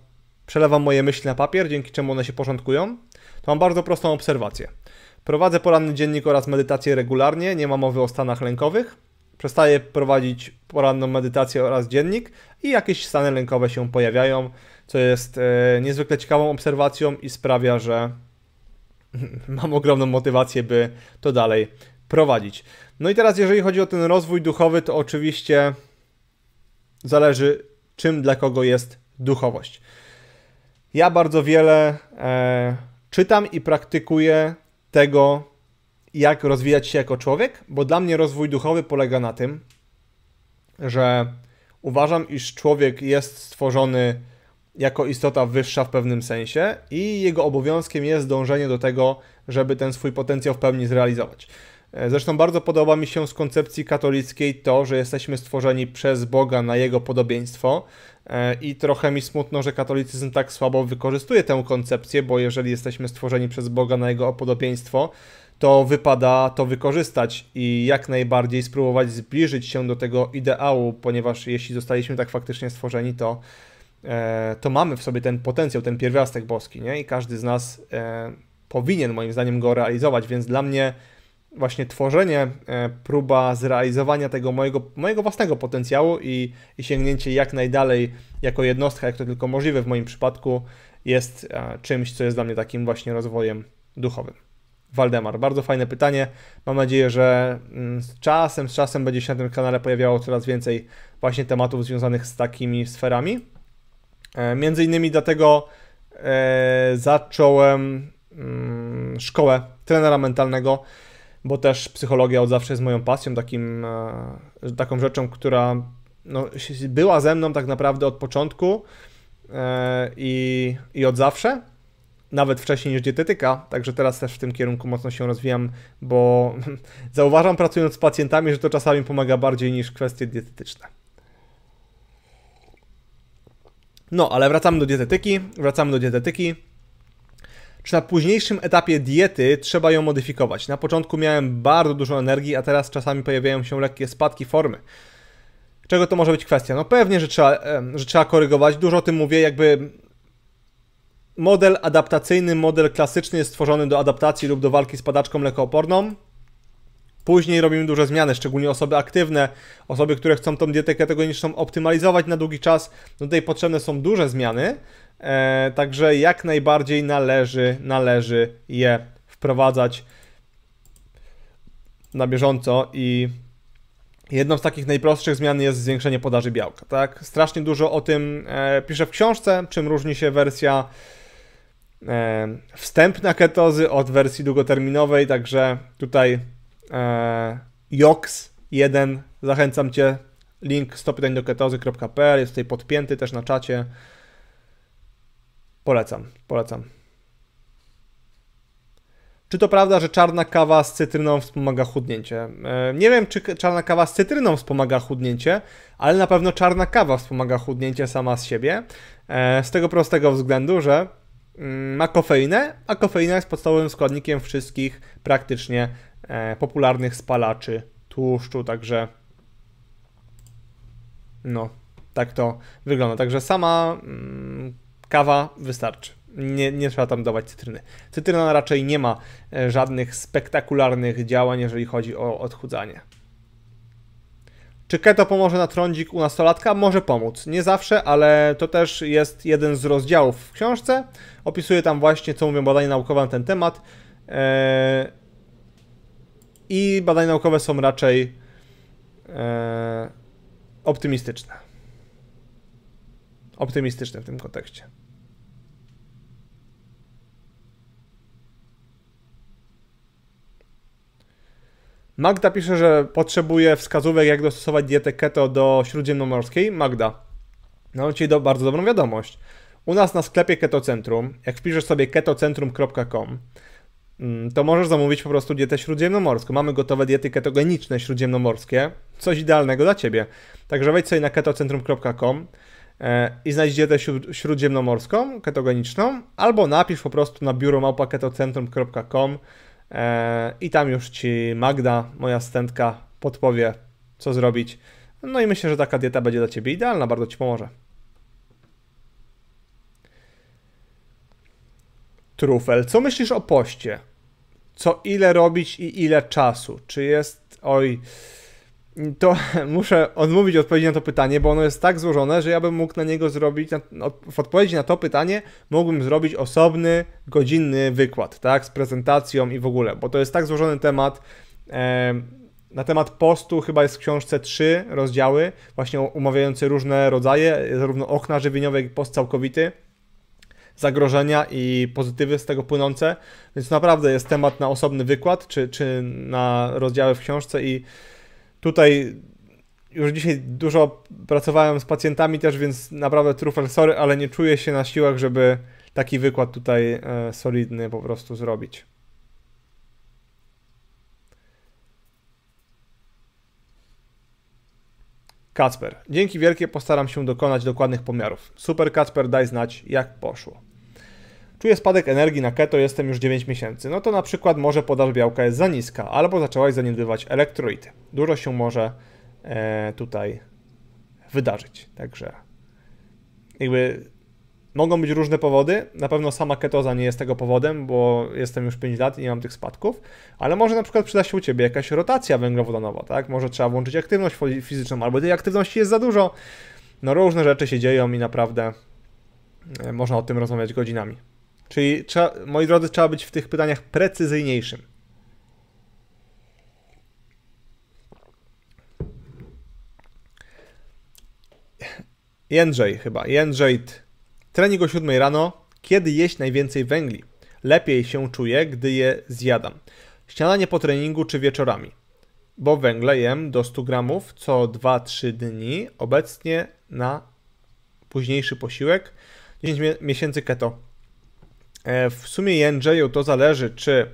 przelewam moje myśli na papier, dzięki czemu one się porządkują, to mam bardzo prostą obserwację. Prowadzę poranny dziennik oraz medytację regularnie, nie ma mowy o stanach lękowych. Przestaje prowadzić poranną medytację oraz dziennik i jakieś stany lękowe się pojawiają, co jest e, niezwykle ciekawą obserwacją i sprawia, że mam ogromną motywację, by to dalej prowadzić. No i teraz, jeżeli chodzi o ten rozwój duchowy, to oczywiście zależy, czym dla kogo jest duchowość. Ja bardzo wiele e, czytam i praktykuję tego, jak rozwijać się jako człowiek, bo dla mnie rozwój duchowy polega na tym, że uważam, iż człowiek jest stworzony jako istota wyższa w pewnym sensie i jego obowiązkiem jest dążenie do tego, żeby ten swój potencjał w pełni zrealizować. E, zresztą bardzo podoba mi się z koncepcji katolickiej to, że jesteśmy stworzeni przez Boga na jego podobieństwo e, i trochę mi smutno, że katolicyzm tak słabo wykorzystuje tę koncepcję, bo jeżeli jesteśmy stworzeni przez Boga na jego podobieństwo, to wypada to wykorzystać i jak najbardziej spróbować zbliżyć się do tego ideału, ponieważ jeśli zostaliśmy tak faktycznie stworzeni, to, e, to mamy w sobie ten potencjał, ten pierwiastek boski, nie? I każdy z nas e, powinien moim zdaniem go realizować, więc dla mnie właśnie tworzenie, e, próba zrealizowania tego mojego, mojego własnego potencjału i, i sięgnięcie jak najdalej jako jednostka, jak to tylko możliwe w moim przypadku, jest czymś, co jest dla mnie takim właśnie rozwojem duchowym. Waldemar, bardzo fajne pytanie. Mam nadzieję, że mm, z czasem, z czasem będzie się na tym kanale pojawiało coraz więcej właśnie tematów związanych z takimi sferami. E, między innymi dlatego e, zacząłem mm, szkołę trenera mentalnego, bo też psychologia od zawsze jest moją pasją, takim, e, taką rzeczą, która no, była ze mną tak naprawdę od początku i, i od zawsze nawet wcześniej niż dietetyka, także teraz też w tym kierunku mocno się rozwijam, bo zauważam pracując z pacjentami, że to czasami pomaga bardziej niż kwestie dietetyczne. No, ale wracamy do dietetyki, wracamy do dietetyki. Czy na późniejszym etapie diety trzeba ją modyfikować? Na początku miałem bardzo dużo energii, a teraz czasami pojawiają się lekkie spadki formy. Czego to może być kwestia? No pewnie, że trzeba, że trzeba korygować. Dużo o tym mówię, jakby model adaptacyjny, model klasyczny jest stworzony do adaptacji lub do walki z padaczką lekooporną. Później robimy duże zmiany, szczególnie osoby aktywne, osoby, które chcą tą dietę ketogeniczną optymalizować na długi czas. No tutaj potrzebne są duże zmiany, e, także jak najbardziej należy, należy je wprowadzać na bieżąco i Jedną z takich najprostszych zmian jest zwiększenie podaży białka. Tak? Strasznie dużo o tym e, piszę w książce, czym różni się wersja E, wstępna ketozy od wersji długoterminowej, także tutaj e, JOX 1 zachęcam Cię, link 100 pytań do ketozy.pl jest tutaj podpięty też na czacie. Polecam, polecam. Czy to prawda, że czarna kawa z cytryną wspomaga chudnięcie? E, nie wiem, czy czarna kawa z cytryną wspomaga chudnięcie, ale na pewno czarna kawa wspomaga chudnięcie sama z siebie. Z tego prostego względu, że Mm, ma kofeinę, a kofeina jest podstawowym składnikiem wszystkich praktycznie e, popularnych spalaczy tłuszczu, także no, tak to wygląda. Także sama mm, kawa wystarczy. Nie, nie, trzeba tam dawać cytryny. Cytryna raczej nie ma e, żadnych spektakularnych działań, jeżeli chodzi o odchudzanie. Czy keto pomoże na trądzik u nastolatka? Może pomóc. Nie zawsze, ale to też jest jeden z rozdziałów w książce. Opisuje tam właśnie, co mówią badania naukowe na ten temat. E, I badania naukowe są raczej e, optymistyczne. Optymistyczne w tym kontekście. Magda pisze, że potrzebuje wskazówek, jak dostosować dietę keto do śródziemnomorskiej. Magda, mam no, Ci do, bardzo dobrą wiadomość. U nas na sklepie Ketocentrum, jak wpiszesz sobie ketocentrum.com, mm, to możesz zamówić po prostu dietę śródziemnomorską. Mamy gotowe diety ketogeniczne śródziemnomorskie, coś idealnego dla Ciebie. Także wejdź sobie na ketocentrum.com e, i znajdź dietę śródziemnomorską, ketogeniczną, albo napisz po prostu na biuromałpa ketocentrum.com E, i tam już Ci Magda, moja stentka, podpowie, co zrobić. No i myślę, że taka dieta będzie dla Ciebie idealna, bardzo Ci pomoże. Trufel, co myślisz o poście? Co ile robić i ile czasu? Czy jest, oj, to muszę odmówić odpowiedzi na to pytanie, bo ono jest tak złożone, że ja bym mógł na niego zrobić, no, w odpowiedzi na to pytanie mógłbym zrobić osobny, godzinny wykład, tak, z prezentacją i w ogóle, bo to jest tak złożony temat. Na temat postu chyba jest w książce trzy rozdziały, właśnie umawiające różne rodzaje, zarówno okna żywieniowe, jak i post całkowity zagrożenia i pozytywy z tego płynące. Więc naprawdę jest temat na osobny wykład, czy, czy na rozdziały w książce i Tutaj już dzisiaj dużo pracowałem z pacjentami też, więc naprawdę trufel sorry, ale nie czuję się na siłach, żeby taki wykład tutaj e, solidny po prostu zrobić. Kacper. Dzięki wielkie postaram się dokonać dokładnych pomiarów. Super Kacper, daj znać jak poszło. Czuję spadek energii na keto, jestem już 9 miesięcy. No to na przykład może podaż białka jest za niska, albo zaczęłaś zaniedbywać elektrolity. Dużo się może e, tutaj wydarzyć. Także jakby mogą być różne powody. Na pewno sama ketoza nie jest tego powodem, bo jestem już 5 lat i nie mam tych spadków, ale może na przykład przyda się u Ciebie jakaś rotacja węglowodanowa, tak? Może trzeba włączyć aktywność fizyczną, albo tej aktywności jest za dużo. No różne rzeczy się dzieją i naprawdę e, można o tym rozmawiać godzinami. Czyli, trzeba, moi drodzy, trzeba być w tych pytaniach precyzyjniejszym. Jędrzej chyba. Jędrzej. Trening o 7 rano. Kiedy jeść najwięcej węgli? Lepiej się czuję, gdy je zjadam. Śniadanie po treningu czy wieczorami? Bo węgle jem do 100 gramów co 2-3 dni. Obecnie na późniejszy posiłek 10 miesięcy keto. E, w sumie Jędrzeju to zależy, czy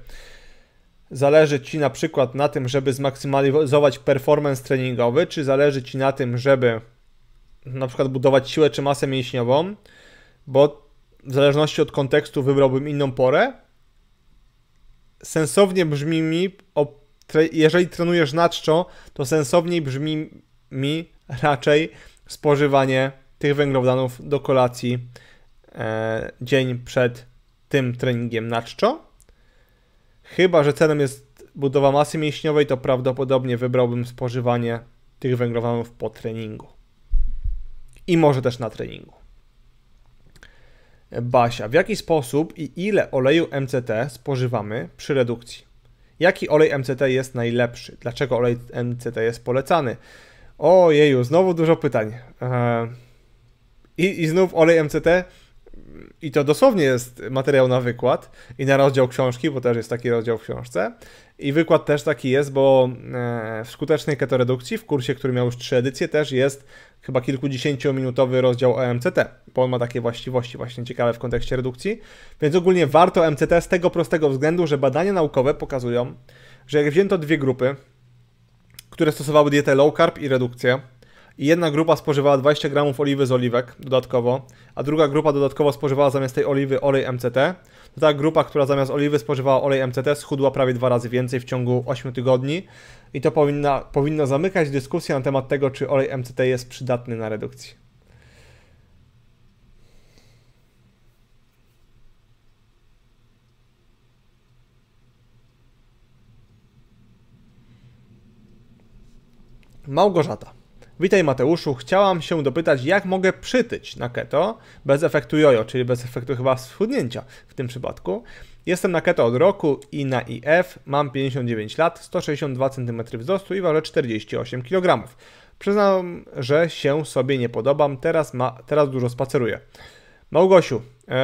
zależy Ci na przykład na tym, żeby zmaksymalizować performance treningowy, czy zależy Ci na tym, żeby na przykład budować siłę czy masę mięśniową, bo w zależności od kontekstu wybrałbym inną porę. Sensownie brzmi mi, jeżeli trenujesz na czczo, to sensowniej brzmi mi raczej spożywanie tych węglowodanów do kolacji e, dzień przed tym treningiem na czczo. Chyba, że celem jest budowa masy mięśniowej, to prawdopodobnie wybrałbym spożywanie tych węglowodanów po treningu. I może też na treningu. Basia, w jaki sposób i ile oleju MCT spożywamy przy redukcji? Jaki olej MCT jest najlepszy? Dlaczego olej MCT jest polecany? Ojeju, znowu dużo pytań. Eee, i, I znów olej MCT i to dosłownie jest materiał na wykład i na rozdział książki, bo też jest taki rozdział w książce. I wykład też taki jest, bo e, w skutecznej ketoredukcji, w kursie, który miał już trzy edycje, też jest chyba kilkudziesięciominutowy rozdział o MCT, bo on ma takie właściwości właśnie ciekawe w kontekście redukcji. Więc ogólnie warto MCT z tego prostego względu, że badania naukowe pokazują, że jak wzięto dwie grupy, które stosowały dietę low carb i redukcję, i jedna grupa spożywała 20 gramów oliwy z oliwek dodatkowo, a druga grupa dodatkowo spożywała zamiast tej oliwy olej MCT. To ta grupa, która zamiast oliwy spożywała olej MCT schudła prawie dwa razy więcej w ciągu 8 tygodni i to powinna, powinno zamykać dyskusję na temat tego, czy olej MCT jest przydatny na redukcji. Małgorzata. Witaj Mateuszu, chciałam się dopytać, jak mogę przytyć na keto bez efektu jojo, czyli bez efektu chyba schudnięcia w tym przypadku. Jestem na keto od roku i na IF, mam 59 lat, 162 cm wzrostu i ważę 48 kg. Przyznam, że się sobie nie podobam, teraz, ma, teraz dużo spaceruję. Małgosiu, yy,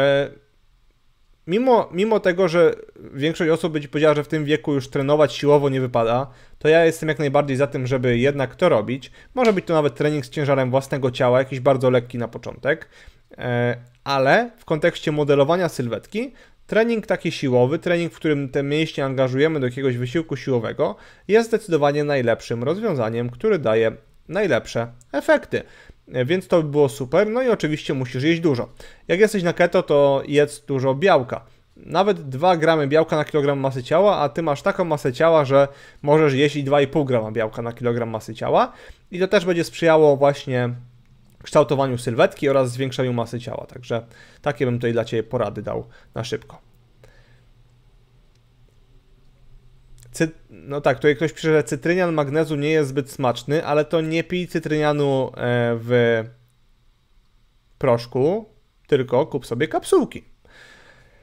mimo, mimo tego, że większość osób będzie powiedziała, że w tym wieku już trenować siłowo nie wypada, to ja jestem jak najbardziej za tym, żeby jednak to robić. Może być to nawet trening z ciężarem własnego ciała, jakiś bardzo lekki na początek, e, ale w kontekście modelowania sylwetki, trening taki siłowy, trening, w którym te mięśnie angażujemy do jakiegoś wysiłku siłowego, jest zdecydowanie najlepszym rozwiązaniem, który daje najlepsze efekty. E, więc to by było super. No i oczywiście musisz jeść dużo. Jak jesteś na keto, to jedz dużo białka. Nawet 2 gramy białka na kilogram masy ciała, a ty masz taką masę ciała, że możesz jeść i 2,5 grama białka na kilogram masy ciała. I to też będzie sprzyjało właśnie kształtowaniu sylwetki oraz zwiększeniu masy ciała. Także takie bym tutaj dla Ciebie porady dał na szybko. Cy... No tak, tutaj ktoś pisze, że cytrynian magnezu nie jest zbyt smaczny, ale to nie pij cytrynianu e, w proszku, tylko kup sobie kapsułki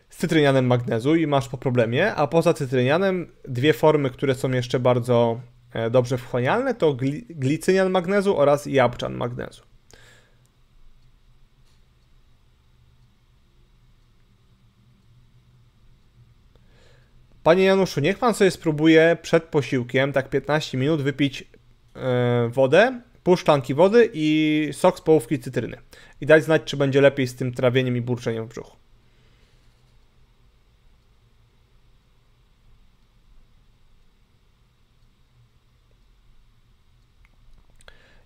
z cytrynianem magnezu i masz po problemie, a poza cytrynianem dwie formy, które są jeszcze bardzo e, dobrze wchłanialne to glicynian magnezu oraz jabłczan magnezu. Panie Januszu, niech pan sobie spróbuje przed posiłkiem, tak 15 minut, wypić yy, wodę, pół szklanki wody i sok z połówki cytryny. I dać znać, czy będzie lepiej z tym trawieniem i burczeniem w brzuchu.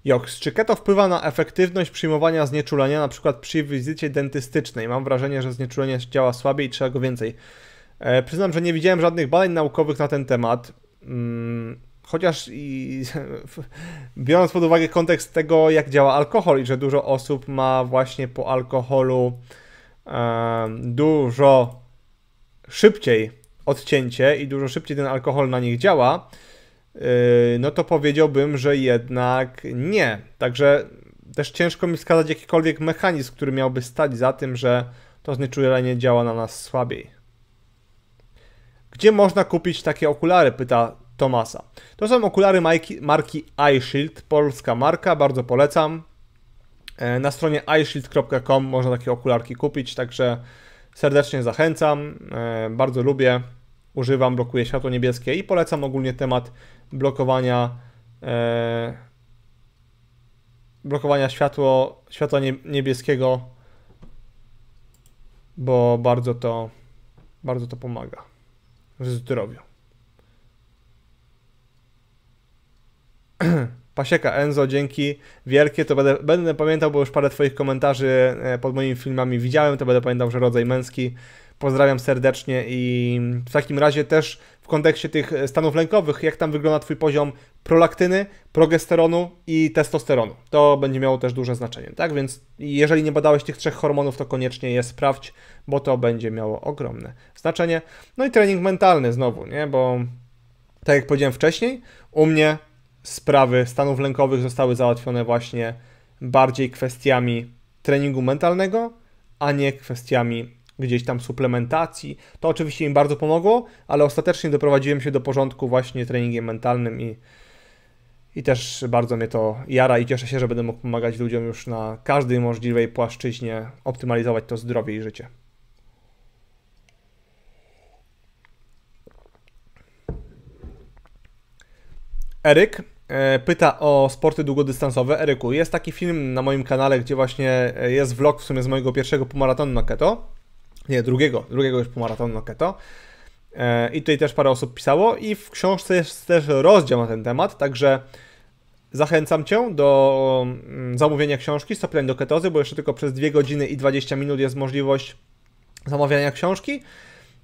Joks, czy keto wpływa na efektywność przyjmowania znieczulenia, na przykład przy wizycie dentystycznej? Mam wrażenie, że znieczulenie działa słabiej i trzeba go więcej. E, przyznam, że nie widziałem żadnych badań naukowych na ten temat. Mm, chociaż i, biorąc pod uwagę kontekst tego, jak działa alkohol i że dużo osób ma właśnie po alkoholu dużo szybciej odcięcie i dużo szybciej ten alkohol na nich działa, y, no to powiedziałbym, że jednak nie. Także też ciężko mi wskazać jakikolwiek mechanizm, który miałby stać za tym, że to znieczulenie działa na nas słabiej. Gdzie można kupić takie okulary? Pyta Tomasa. To są okulary marki, iShield, polska marka, bardzo polecam. E, na stronie iShield.com można takie okularki kupić, także serdecznie zachęcam. E, bardzo lubię, używam, blokuję światło niebieskie i polecam ogólnie temat blokowania e, blokowania światło, światła niebieskiego, bo bardzo to bardzo to pomaga w zdrowiu. Pasieka Enzo, dzięki wielkie, to będę, będę pamiętał, bo już parę Twoich komentarzy e, pod moimi filmami widziałem, to będę pamiętał, że rodzaj męski Pozdrawiam serdecznie i w takim razie też w kontekście tych stanów lękowych, jak tam wygląda Twój poziom prolaktyny, progesteronu i testosteronu. To będzie miało też duże znaczenie, tak? Więc jeżeli nie badałeś tych trzech hormonów, to koniecznie je sprawdź, bo to będzie miało ogromne znaczenie. No i trening mentalny znowu, nie? Bo tak jak powiedziałem wcześniej, u mnie sprawy stanów lękowych zostały załatwione właśnie bardziej kwestiami treningu mentalnego, a nie kwestiami gdzieś tam suplementacji. To oczywiście im bardzo pomogło, ale ostatecznie doprowadziłem się do porządku właśnie treningiem mentalnym i, i też bardzo mnie to jara i cieszę się, że będę mógł pomagać ludziom już na każdej możliwej płaszczyźnie optymalizować to zdrowie i życie. Eryk e, pyta o sporty długodystansowe. Eryku, jest taki film na moim kanale, gdzie właśnie e, jest vlog w sumie z mojego pierwszego półmaratonu na keto nie, drugiego, drugiego już półmaratonu na keto. E, I tutaj też parę osób pisało i w książce jest też rozdział na ten temat, także zachęcam Cię do mm, zamówienia książki stopień do ketozy, bo jeszcze tylko przez 2 godziny i 20 minut jest możliwość zamawiania książki.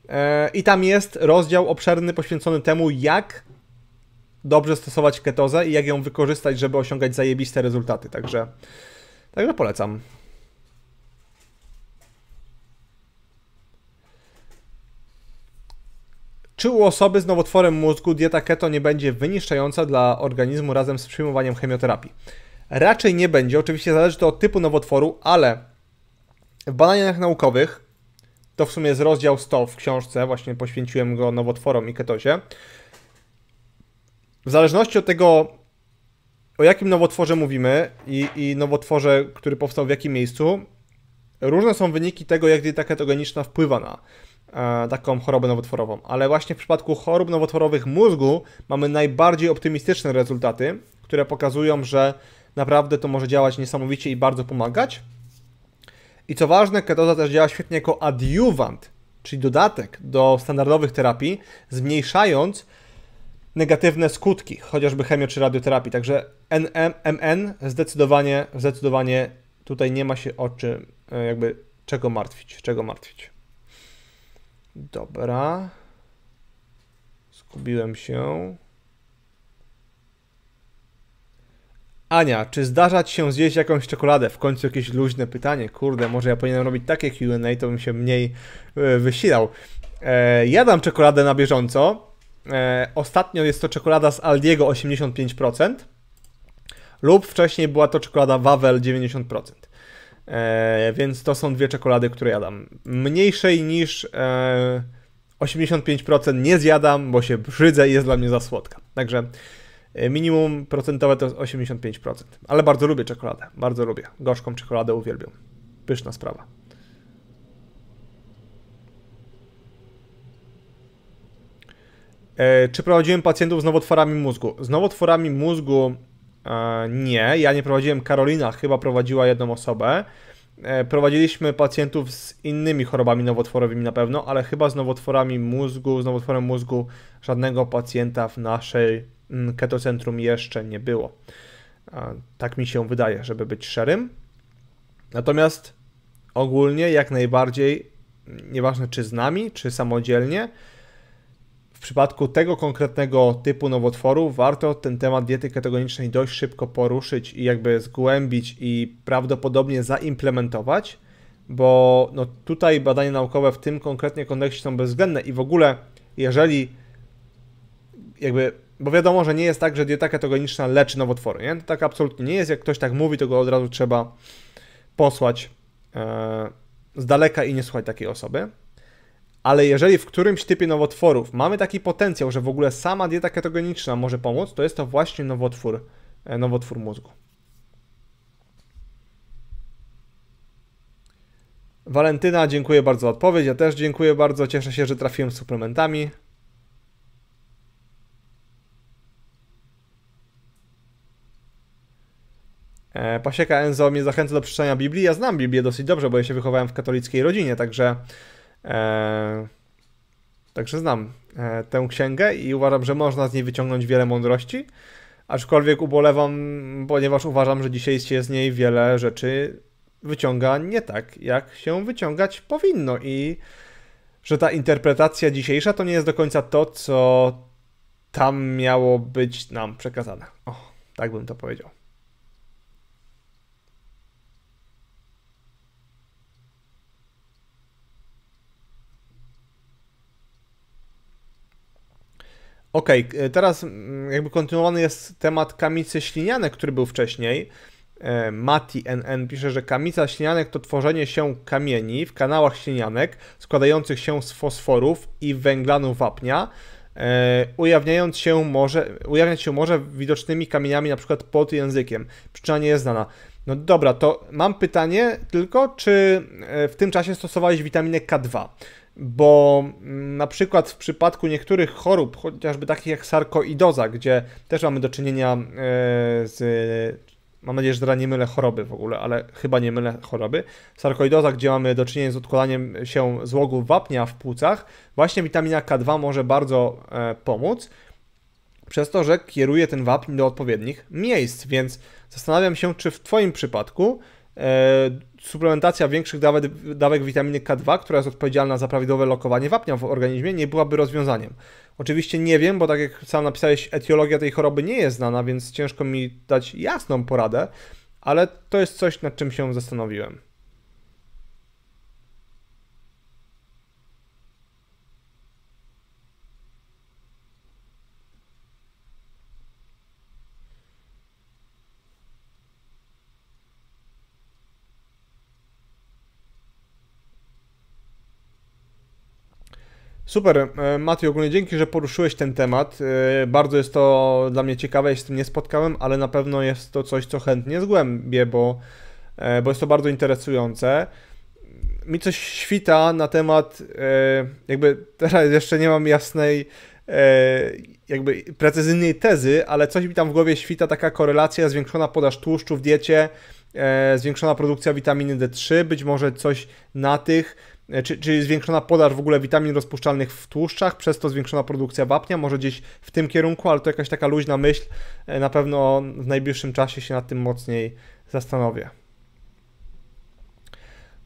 E, I tam jest rozdział obszerny poświęcony temu, jak dobrze stosować ketozę i jak ją wykorzystać, żeby osiągać zajebiste rezultaty. Także, także polecam. Czy u osoby z nowotworem mózgu dieta keto nie będzie wyniszczająca dla organizmu razem z przyjmowaniem chemioterapii? Raczej nie będzie, oczywiście zależy to od typu nowotworu, ale w badaniach naukowych, to w sumie jest rozdział 100 w książce, właśnie poświęciłem go nowotworom i ketozie, w zależności od tego, o jakim nowotworze mówimy i, i nowotworze, który powstał w jakim miejscu, różne są wyniki tego, jak dieta ketogeniczna wpływa na E, taką chorobę nowotworową. Ale właśnie w przypadku chorób nowotworowych mózgu mamy najbardziej optymistyczne rezultaty, które pokazują, że naprawdę to może działać niesamowicie i bardzo pomagać. I co ważne, ketoza też działa świetnie jako adiuwant, czyli dodatek do standardowych terapii, zmniejszając negatywne skutki, chociażby chemio czy radioterapii. Także NMN zdecydowanie, zdecydowanie tutaj nie ma się o czym, e, jakby czego martwić, czego martwić. Dobra. Skubiłem się. Ania, czy zdarza się zjeść jakąś czekoladę? W końcu jakieś luźne pytanie. Kurde, może ja powinienem robić takie Q&A, to bym się mniej e, wysilał. E, jadam czekoladę na bieżąco. E, ostatnio jest to czekolada z Aldiego 85% lub wcześniej była to czekolada Wawel 90%. E, więc to są dwie czekolady, które jadam. Mniejszej niż e, 85% nie zjadam, bo się brzydzę i jest dla mnie za słodka. Także e, minimum procentowe to jest 85%. Ale bardzo lubię czekoladę, bardzo lubię. Gorzką czekoladę uwielbiam. Pyszna sprawa. E, czy prowadziłem pacjentów z nowotworami mózgu? Z nowotworami mózgu E, nie, ja nie prowadziłem, Karolina chyba prowadziła jedną osobę. E, prowadziliśmy pacjentów z innymi chorobami nowotworowymi na pewno, ale chyba z nowotworami mózgu, z nowotworem mózgu żadnego pacjenta w naszej mm, ketocentrum jeszcze nie było. E, tak mi się wydaje, żeby być szerym. Natomiast ogólnie jak najbardziej, mm, nieważne czy z nami, czy samodzielnie, przypadku tego konkretnego typu nowotworu warto ten temat diety ketogenicznej dość szybko poruszyć i jakby zgłębić i prawdopodobnie zaimplementować, bo no tutaj badania naukowe w tym konkretnie kontekście są bezwzględne i w ogóle jeżeli jakby, bo wiadomo, że nie jest tak, że dieta ketogeniczna leczy nowotwory, nie? To tak absolutnie nie jest, jak ktoś tak mówi, to go od razu trzeba posłać e, z daleka i nie słuchać takiej osoby. Ale jeżeli w którymś typie nowotworów mamy taki potencjał, że w ogóle sama dieta ketogeniczna może pomóc, to jest to właśnie nowotwór, e, nowotwór mózgu. Walentyna, dziękuję bardzo za odpowiedź. Ja też dziękuję bardzo. Cieszę się, że trafiłem z suplementami. E, Pasieka Enzo mnie zachęca do przeczytania Biblii. Ja znam Biblię dosyć dobrze, bo ja się wychowałem w katolickiej rodzinie, także E, także znam e, tę księgę i uważam, że można z niej wyciągnąć wiele mądrości. Aczkolwiek ubolewam, ponieważ uważam, że dzisiaj się z niej wiele rzeczy wyciąga nie tak, jak się wyciągać powinno. I że ta interpretacja dzisiejsza to nie jest do końca to, co tam miało być nam przekazane. O, tak bym to powiedział. Okej, okay, e, teraz mm, jakby kontynuowany jest temat kamicy ślinianek, który był wcześniej. E, Mati NN pisze, że kamica ślinianek to tworzenie się kamieni w kanałach ślinianek składających się z fosforów i węglanu wapnia, e, ujawniając się może, ujawniać się może widocznymi kamieniami na przykład pod językiem. Przyczyna nie jest znana. No dobra, to mam pytanie tylko, czy w tym czasie stosowałeś witaminę K2? bo mm, na przykład w przypadku niektórych chorób, chociażby takich jak sarkoidoza, gdzie też mamy do czynienia e, z, mam nadzieję, że teraz nie mylę choroby w ogóle, ale chyba nie mylę choroby, sarkoidoza, gdzie mamy do czynienia z odkładaniem się złogów wapnia w płucach, właśnie witamina K2 może bardzo e, pomóc, przez to, że kieruje ten wapń do odpowiednich miejsc, więc zastanawiam się, czy w Twoim przypadku E, suplementacja większych dawek, dawek witaminy K2, która jest odpowiedzialna za prawidłowe lokowanie wapnia w organizmie, nie byłaby rozwiązaniem. Oczywiście nie wiem, bo tak jak sam napisałeś, etiologia tej choroby nie jest znana, więc ciężko mi dać jasną poradę, ale to jest coś, nad czym się zastanowiłem. Super, e, Mati, ogólnie dzięki, że poruszyłeś ten temat. E, bardzo jest to dla mnie ciekawe, ja się z tym nie spotkałem, ale na pewno jest to coś, co chętnie zgłębię, bo, e, bo jest to bardzo interesujące. Mi coś świta na temat, jakby teraz jeszcze nie mam jasnej, jakby precyzyjnej tezy, ale coś mi tam w głowie świta taka korelacja zwiększona podaż tłuszczu w diecie, zwiększona produkcja witaminy D3, być może coś na tych E, czy, czy zwiększona podaż w ogóle witamin rozpuszczalnych w tłuszczach, przez to zwiększona produkcja wapnia, może gdzieś w tym kierunku, ale to jakaś taka luźna myśl. E, na pewno w najbliższym czasie się nad tym mocniej zastanowię.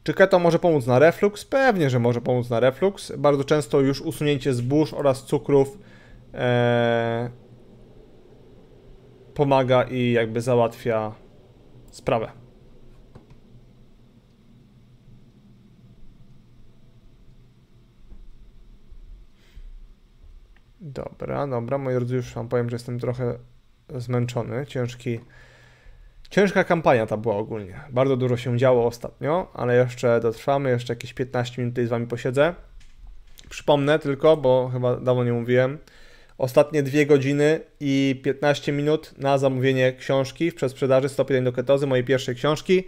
Czy keto może pomóc na reflux? Pewnie, że może pomóc na reflux. Bardzo często już usunięcie zbóż oraz cukrów e, pomaga i jakby załatwia sprawę. Dobra, dobra, moi drodzy, już wam powiem, że jestem trochę zmęczony. Ciężki, ciężka kampania ta była ogólnie. Bardzo dużo się działo ostatnio, ale jeszcze dotrwamy, jeszcze jakieś 15 minut tutaj z wami posiedzę. Przypomnę tylko, bo chyba dawno nie mówiłem, ostatnie dwie godziny i 15 minut na zamówienie książki w przesprzedaży Stopień do ketozy, mojej pierwszej książki.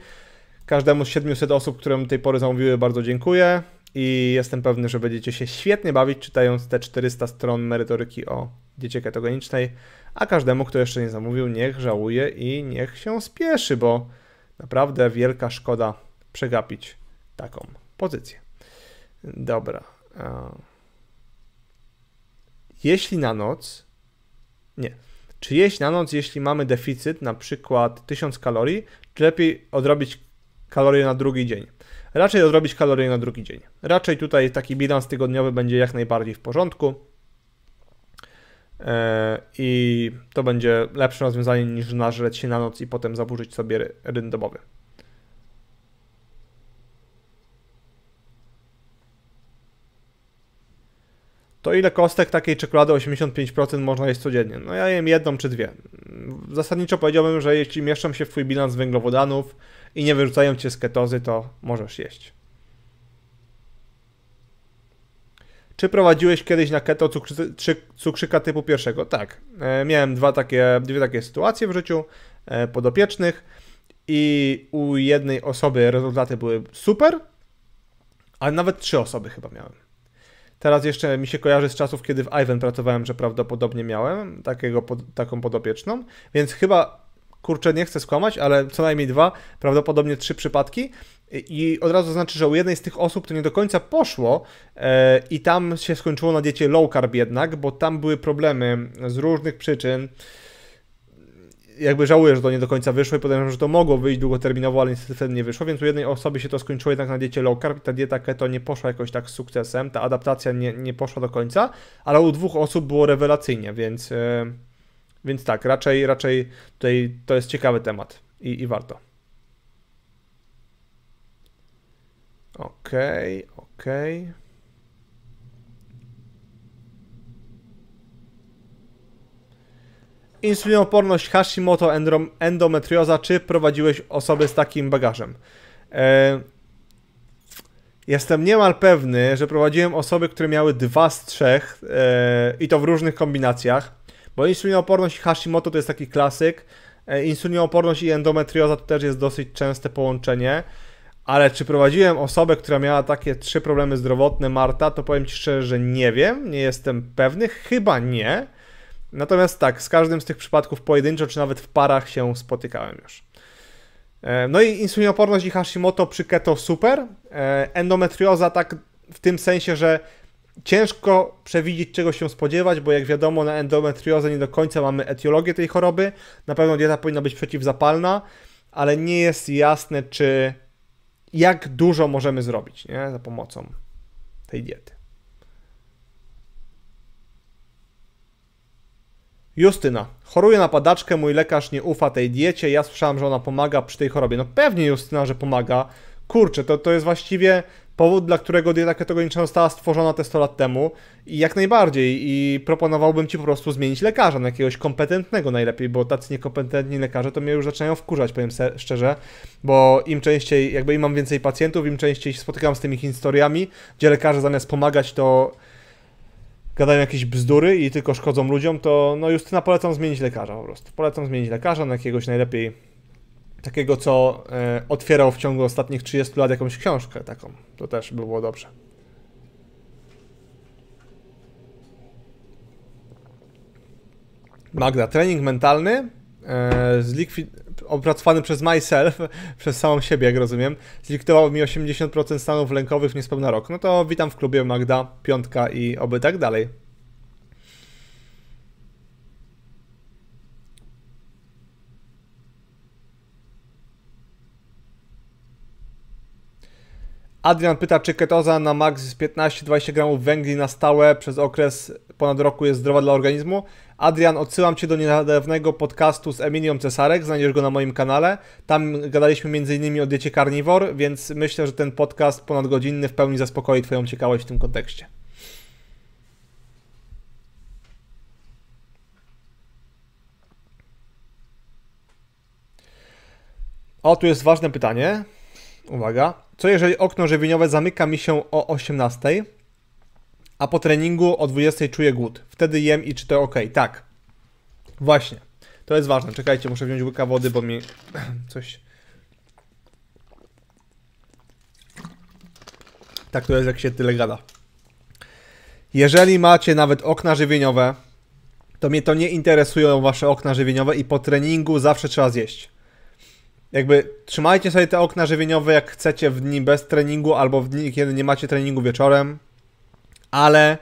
Każdemu z 700 osób, które do tej pory zamówiły, bardzo dziękuję. I jestem pewny, że będziecie się świetnie bawić czytając te 400 stron merytoryki o diecie ketogenicznej, a każdemu, kto jeszcze nie zamówił, niech żałuje i niech się spieszy, bo naprawdę wielka szkoda przegapić taką pozycję. Dobra. Jeśli na noc, nie, czy jeść na noc, jeśli mamy deficyt, na przykład 1000 kalorii, czy lepiej odrobić kalorie na drugi dzień? Raczej odrobić kalorie na drugi dzień. Raczej tutaj taki bilans tygodniowy będzie jak najbardziej w porządku. E, I to będzie lepsze rozwiązanie niż nażreć się na noc i potem zaburzyć sobie rytm dobowy. to ile kostek takiej czekolady 85% można jeść codziennie? No ja jem jedną czy dwie. Zasadniczo powiedziałbym, że jeśli mieszczam się w Twój bilans węglowodanów, i nie wyrzucają cię z ketozy, to możesz jeść. Czy prowadziłeś kiedyś na keto cukrzy, cukrzyka typu pierwszego? Tak. E, miałem dwa takie, dwie takie sytuacje w życiu e, podopiecznych i u jednej osoby rezultaty były super, a nawet trzy osoby chyba miałem. Teraz jeszcze mi się kojarzy z czasów, kiedy w Ivan pracowałem, że prawdopodobnie miałem takiego, pod, taką podopieczną, więc chyba kurczę, nie chcę skłamać, ale co najmniej dwa, prawdopodobnie trzy przypadki. I od razu znaczy, że u jednej z tych osób to nie do końca poszło e, i tam się skończyło na diecie low carb jednak, bo tam były problemy z różnych przyczyn. Jakby żałuję, że to nie do końca wyszło i podejrzewam, że to mogło wyjść długoterminowo, ale niestety wtedy nie wyszło, więc u jednej osoby się to skończyło jednak na diecie low carb i ta dieta keto nie poszła jakoś tak z sukcesem, ta adaptacja nie, nie poszła do końca, ale u dwóch osób było rewelacyjnie, więc... E, więc tak, raczej, raczej tutaj to jest ciekawy temat i, i warto. Okej, okay, okej. Okay. Insulinooporność Hashimoto endometrioza, czy prowadziłeś osoby z takim bagażem? E Jestem niemal pewny, że prowadziłem osoby, które miały dwa z trzech e i to w różnych kombinacjach. Bo insulinooporność i Hashimoto to jest taki klasyk. E, insulinooporność i endometrioza to też jest dosyć częste połączenie. Ale czy prowadziłem osobę, która miała takie trzy problemy zdrowotne, Marta, to powiem Ci szczerze, że nie wiem, nie jestem pewny, chyba nie. Natomiast tak, z każdym z tych przypadków pojedynczo, czy nawet w parach się spotykałem już. E, no i insulinooporność i Hashimoto przy keto super. E, endometrioza tak w tym sensie, że Ciężko przewidzieć, czego się spodziewać, bo jak wiadomo, na endometriozę nie do końca mamy etiologię tej choroby. Na pewno dieta powinna być przeciwzapalna, ale nie jest jasne, czy jak dużo możemy zrobić nie? za pomocą tej diety. Justyna. Choruję na padaczkę, mój lekarz nie ufa tej diecie. Ja słyszałam, że ona pomaga przy tej chorobie. No pewnie Justyna, że pomaga. Kurczę, to, to jest właściwie powód, dla którego dieta ketogeniczna została stworzona te 100 lat temu i jak najbardziej i proponowałbym Ci po prostu zmienić lekarza na jakiegoś kompetentnego najlepiej, bo tacy niekompetentni lekarze to mnie już zaczynają wkurzać, powiem szczerze, bo im częściej, jakby im mam więcej pacjentów, im częściej się spotykam z tymi historiami, gdzie lekarze zamiast pomagać to gadają jakieś bzdury i tylko szkodzą ludziom, to no już na polecam zmienić lekarza po prostu. Polecam zmienić lekarza na jakiegoś najlepiej takiego, co e, otwierał w ciągu ostatnich 30 lat jakąś książkę taką. To też by było dobrze. Magda, trening mentalny e, opracowany przez myself, przez samą siebie, jak rozumiem, zlikwidował mi 80% stanów lękowych niespełna rok. No to witam w klubie Magda, piątka i oby tak dalej. Adrian pyta, czy ketoza na max 15-20 gramów węgli na stałe przez okres ponad roku jest zdrowa dla organizmu? Adrian, odsyłam Cię do niedawnego podcastu z Emilią Cesarek, znajdziesz go na moim kanale. Tam gadaliśmy m.in. o diecie carnivore, więc myślę, że ten podcast ponadgodzinny w pełni zaspokoi Twoją ciekawość w tym kontekście. O, tu jest ważne pytanie. Uwaga. Co jeżeli okno żywieniowe zamyka mi się o 18, a po treningu o 20 czuję głód? Wtedy jem i czy to ok? Tak. Właśnie. To jest ważne. Czekajcie, muszę wziąć łyka wody, bo mi coś... Tak to jest, jak się tyle gada. Jeżeli macie nawet okna żywieniowe, to mnie to nie interesują wasze okna żywieniowe i po treningu zawsze trzeba zjeść jakby trzymajcie sobie te okna żywieniowe jak chcecie w dni bez treningu albo w dni, kiedy nie macie treningu wieczorem, ale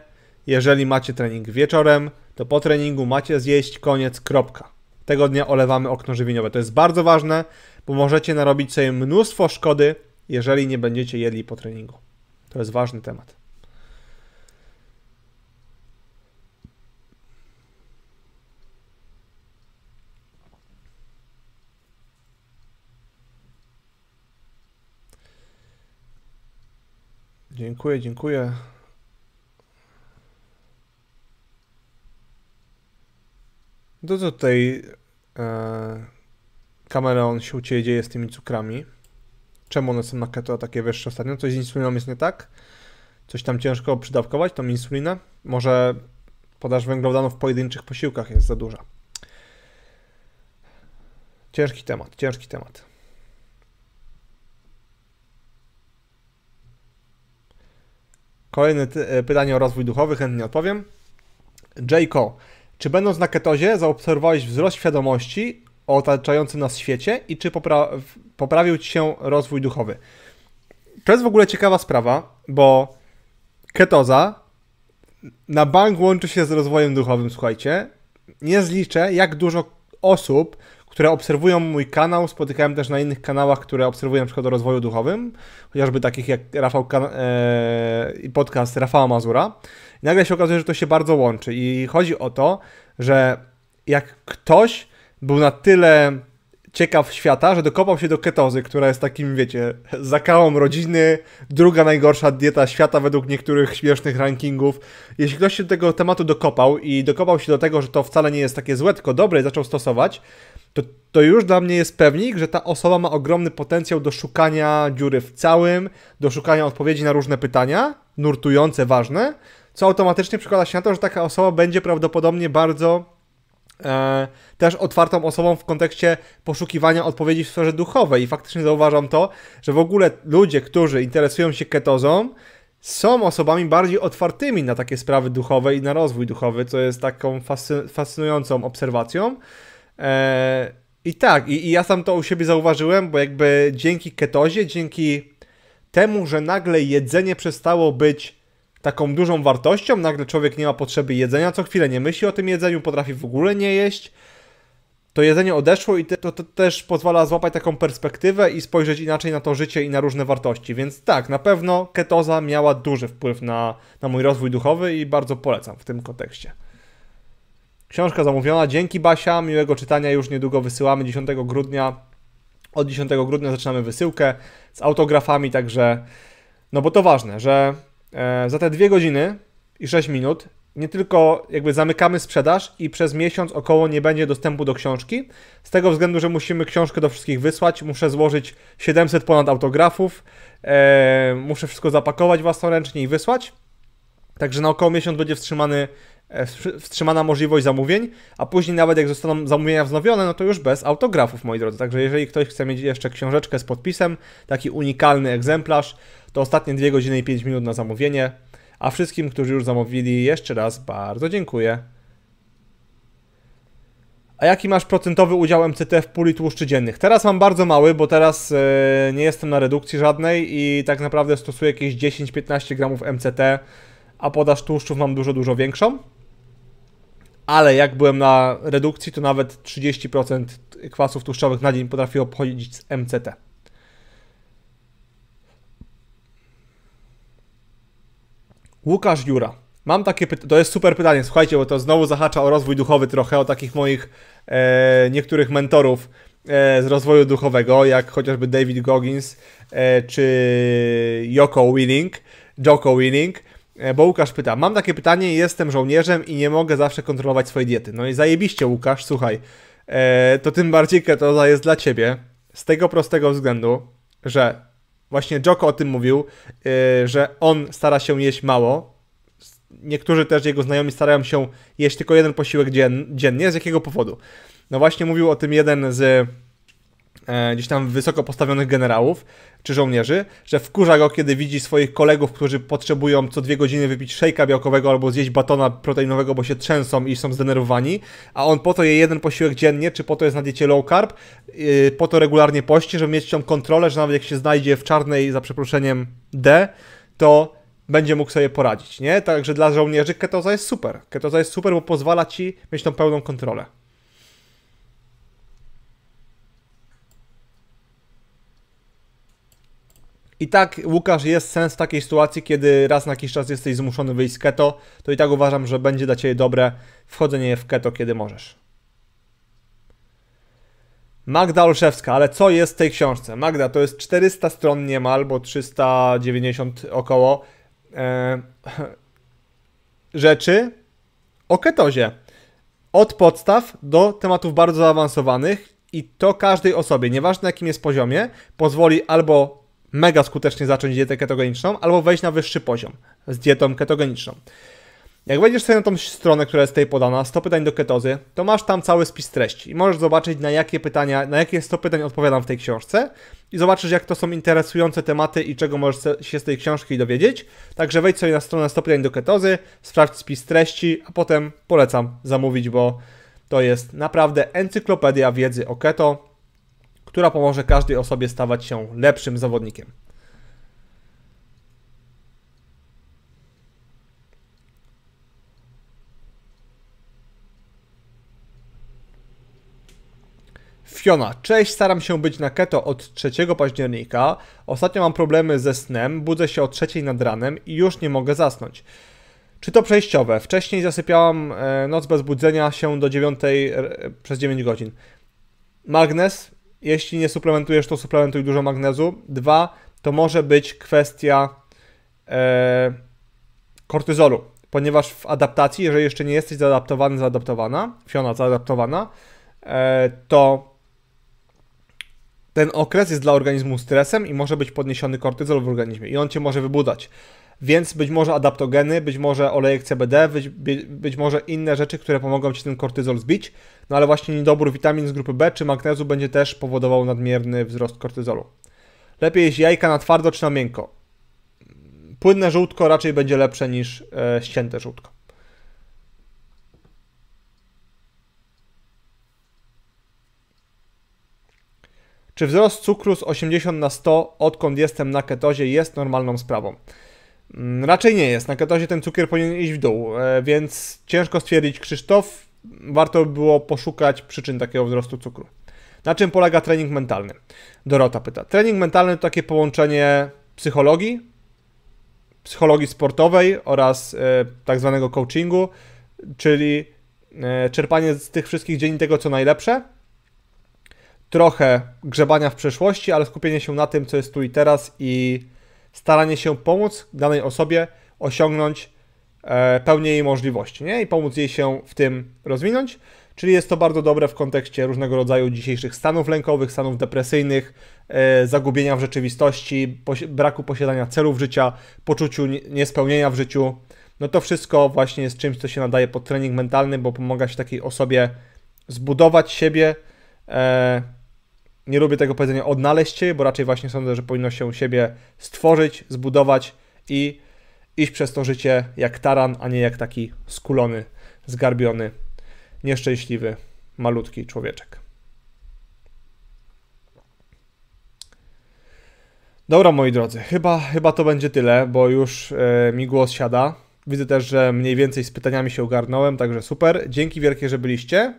jeżeli macie trening wieczorem, to po treningu macie zjeść, koniec, kropka. Tego dnia olewamy okno żywieniowe. To jest bardzo ważne, bo możecie narobić sobie mnóstwo szkody, jeżeli nie będziecie jedli po treningu. To jest ważny temat. Dziękuję, dziękuję. Do co tutaj e, Cameron się u z tymi cukrami? Czemu one są na keto takie wyższe ostatnio? Coś z insuliną jest nie tak? Coś tam ciężko przydawkować, tą insulinę? Może podaż węglowodanów w pojedynczych posiłkach jest za duża? Ciężki temat, ciężki temat. Kolejne e, pytanie o rozwój duchowy, chętnie odpowiem. Jayco, czy będąc na ketozie zaobserwowałeś wzrost świadomości o otaczającym nas świecie i czy popra poprawił Ci się rozwój duchowy? To jest w ogóle ciekawa sprawa, bo ketoza na bank łączy się z rozwojem duchowym, słuchajcie. Nie zliczę, jak dużo osób które obserwują mój kanał, spotykałem też na innych kanałach, które obserwują na przykład o rozwoju duchowym, chociażby takich jak Rafał e, i podcast Rafała Mazura. I nagle się okazuje, że to się bardzo łączy i chodzi o to, że jak ktoś był na tyle ciekaw świata, że dokopał się do ketozy, która jest takim, wiecie, zakałą rodziny, druga najgorsza dieta świata według niektórych śmiesznych rankingów. Jeśli ktoś się do tego tematu dokopał i dokopał się do tego, że to wcale nie jest takie złe, tylko dobre i zaczął stosować, to, to już dla mnie jest pewnik, że ta osoba ma ogromny potencjał do szukania dziury w całym, do szukania odpowiedzi na różne pytania, nurtujące, ważne, co automatycznie przekłada się na to, że taka osoba będzie prawdopodobnie bardzo e, też otwartą osobą w kontekście poszukiwania odpowiedzi w sferze duchowej. I faktycznie zauważam to, że w ogóle ludzie, którzy interesują się ketozą, są osobami bardziej otwartymi na takie sprawy duchowe i na rozwój duchowy, co jest taką fascy fascynującą obserwacją. E, I tak, i, i ja sam to u siebie zauważyłem, bo jakby dzięki ketozie, dzięki temu, że nagle jedzenie przestało być taką dużą wartością, nagle człowiek nie ma potrzeby jedzenia, co chwilę nie myśli o tym jedzeniu, potrafi w ogóle nie jeść, to jedzenie odeszło i to, to, też pozwala złapać taką perspektywę i spojrzeć inaczej na to życie i na różne wartości. Więc tak, na pewno ketoza miała duży wpływ na, na mój rozwój duchowy i bardzo polecam w tym kontekście. Książka zamówiona. Dzięki Basia, miłego czytania. Już niedługo wysyłamy 10 grudnia. Od 10 grudnia zaczynamy wysyłkę z autografami, także no bo to ważne, że e, za te 2 godziny i 6 minut nie tylko jakby zamykamy sprzedaż i przez miesiąc około nie będzie dostępu do książki, z tego względu, że musimy książkę do wszystkich wysłać, muszę złożyć 700 ponad autografów, e, muszę wszystko zapakować własnoręcznie i wysłać. Także na około miesiąc będzie wstrzymany E, wstrzymana możliwość zamówień, a później nawet jak zostaną zamówienia wznowione, no to już bez autografów, moi drodzy. Także jeżeli ktoś chce mieć jeszcze książeczkę z podpisem, taki unikalny egzemplarz, to ostatnie 2 godziny i 5 minut na zamówienie. A wszystkim, którzy już zamówili, jeszcze raz bardzo dziękuję. A jaki masz procentowy udział MCT w puli tłuszczy dziennych? Teraz mam bardzo mały, bo teraz yy, nie jestem na redukcji żadnej i tak naprawdę stosuję jakieś 10-15 gramów MCT, a podaż tłuszczów mam dużo, dużo większą ale jak byłem na redukcji, to nawet 30% kwasów tłuszczowych na dzień potrafiło obchodzić z MCT. Łukasz Jura. Mam takie pytanie, to jest super pytanie, słuchajcie, bo to znowu zahacza o rozwój duchowy trochę, o takich moich e, niektórych mentorów e, z rozwoju duchowego, jak chociażby David Goggins e, czy Joko Willing, Joko Willing, E, bo Łukasz pyta, mam takie pytanie, jestem żołnierzem i nie mogę zawsze kontrolować swojej diety. No i zajebiście Łukasz, słuchaj, e, to tym bardziej ketoza jest dla Ciebie, z tego prostego względu, że właśnie Joko o tym mówił, e, że on stara się jeść mało, niektórzy też jego znajomi starają się jeść tylko jeden posiłek dziennie, z jakiego powodu? No właśnie mówił o tym jeden z E, gdzieś tam wysoko postawionych generałów czy żołnierzy, że wkurza go, kiedy widzi swoich kolegów, którzy potrzebują co dwie godziny wypić szejka białkowego albo zjeść batona proteinowego, bo się trzęsą i są zdenerwowani, a on po to je jeden posiłek dziennie, czy po to jest na diecie low carb, yy, po to regularnie pości, żeby mieć tą kontrolę, że nawet jak się znajdzie w czarnej, za przeproszeniem, D, to będzie mógł sobie poradzić, nie? Także dla żołnierzy ketoza jest super. Ketoza jest super, bo pozwala ci mieć tą pełną kontrolę. I tak, Łukasz, jest sens w takiej sytuacji, kiedy raz na jakiś czas jesteś zmuszony wyjść z keto, to i tak uważam, że będzie dla Ciebie dobre wchodzenie w keto, kiedy możesz. Magda Olszewska, ale co jest w tej książce? Magda, to jest 400 stron niemal, bo 390 około e, rzeczy o ketozie. Od podstaw do tematów bardzo zaawansowanych i to każdej osobie, nieważne na jakim jest poziomie, pozwoli albo mega skutecznie zacząć dietę ketogeniczną albo wejść na wyższy poziom z dietą ketogeniczną. Jak wejdziesz sobie na tą stronę, która jest tutaj podana, 100 pytań do ketozy, to masz tam cały spis treści i możesz zobaczyć na jakie pytania, na jakie 100 pytań odpowiadam w tej książce i zobaczysz jak to są interesujące tematy i czego możesz się z tej książki dowiedzieć. Także wejdź sobie na stronę 100 pytań do ketozy, sprawdź spis treści, a potem polecam zamówić, bo to jest naprawdę encyklopedia wiedzy o keto która pomoże każdej osobie stawać się lepszym zawodnikiem. Fiona, cześć, staram się być na keto od 3 października. Ostatnio mam problemy ze snem, budzę się o 3 nad ranem i już nie mogę zasnąć. Czy to przejściowe? Wcześniej zasypiałam e, noc bez budzenia się do 9 przez 9 godzin. Magnes, jeśli nie suplementujesz, to suplementuj dużo magnezu. Dwa, to może być kwestia e, kortyzolu, ponieważ w adaptacji, jeżeli jeszcze nie jesteś zaadaptowany, zaadaptowana, Fiona zaadaptowana, e, to ten okres jest dla organizmu stresem i może być podniesiony kortyzol w organizmie i on cię może wybudzać więc być może adaptogeny, być może olejek CBD, być, być może inne rzeczy, które pomogą Ci ten kortyzol zbić, no ale właśnie niedobór witamin z grupy B czy magnezu będzie też powodował nadmierny wzrost kortyzolu. Lepiej jeść jajka na twardo czy na miękko? Płynne żółtko raczej będzie lepsze niż e, ścięte żółtko. Czy wzrost cukru z 80 na 100, odkąd jestem na ketozie, jest normalną sprawą? Mm, raczej nie jest. Na katozie ten cukier powinien iść w dół, e, więc ciężko stwierdzić Krzysztof. Warto było poszukać przyczyn takiego wzrostu cukru. Na czym polega trening mentalny? Dorota pyta. Trening mentalny to takie połączenie psychologii, psychologii sportowej oraz e, tak zwanego coachingu, czyli e, czerpanie z tych wszystkich dzień tego, co najlepsze, trochę grzebania w przeszłości, ale skupienie się na tym, co jest tu i teraz i staranie się pomóc danej osobie osiągnąć e, pełnię jej możliwości nie? i pomóc jej się w tym rozwinąć. Czyli jest to bardzo dobre w kontekście różnego rodzaju dzisiejszych stanów lękowych, stanów depresyjnych, e, zagubienia w rzeczywistości, braku posiadania celów życia, poczuciu niespełnienia w życiu. No to wszystko właśnie jest czymś, co się nadaje pod trening mentalny, bo pomaga się takiej osobie zbudować siebie, e, nie lubię tego powiedzenia odnaleźć się, bo raczej właśnie sądzę, że powinno się siebie stworzyć, zbudować i iść przez to życie jak taran, a nie jak taki skulony, zgarbiony, nieszczęśliwy, malutki człowieczek. Dobra, moi drodzy, chyba, chyba to będzie tyle, bo już yy, mi głos siada. Widzę też, że mniej więcej z pytaniami się ogarnąłem, także super. Dzięki wielkie, że byliście.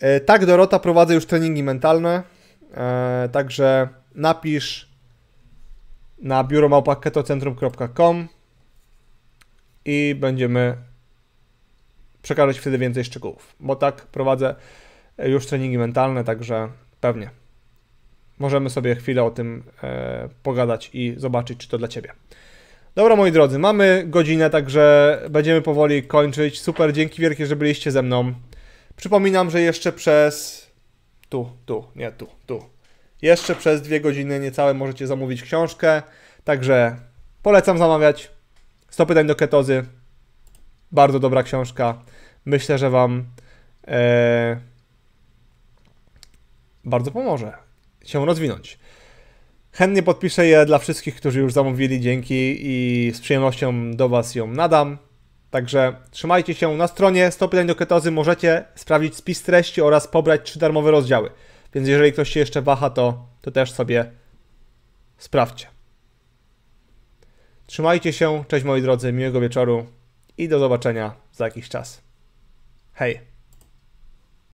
E, tak, Dorota, prowadzę już treningi mentalne, e, także napisz na biuromałpaketocentrum.com i będziemy przekażę wtedy więcej szczegółów, bo tak prowadzę już treningi mentalne, także pewnie. Możemy sobie chwilę o tym e, pogadać i zobaczyć, czy to dla Ciebie. Dobra, moi drodzy, mamy godzinę, także będziemy powoli kończyć. Super, dzięki wielkie, że byliście ze mną. Przypominam, że jeszcze przez. Tu, tu, nie tu, tu. Jeszcze przez dwie godziny niecałe możecie zamówić książkę. Także polecam zamawiać. 100 pytań do ketozy. Bardzo dobra książka. Myślę, że Wam e, bardzo pomoże się rozwinąć. Chętnie podpiszę je dla wszystkich, którzy już zamówili. Dzięki i z przyjemnością do Was ją nadam. Także trzymajcie się na stronie 100 pytań do ketozy możecie sprawdzić spis treści oraz pobrać trzy darmowe rozdziały. Więc jeżeli ktoś się jeszcze waha, to, to też sobie sprawdźcie. Trzymajcie się, cześć moi drodzy, miłego wieczoru i do zobaczenia za jakiś czas. Hej!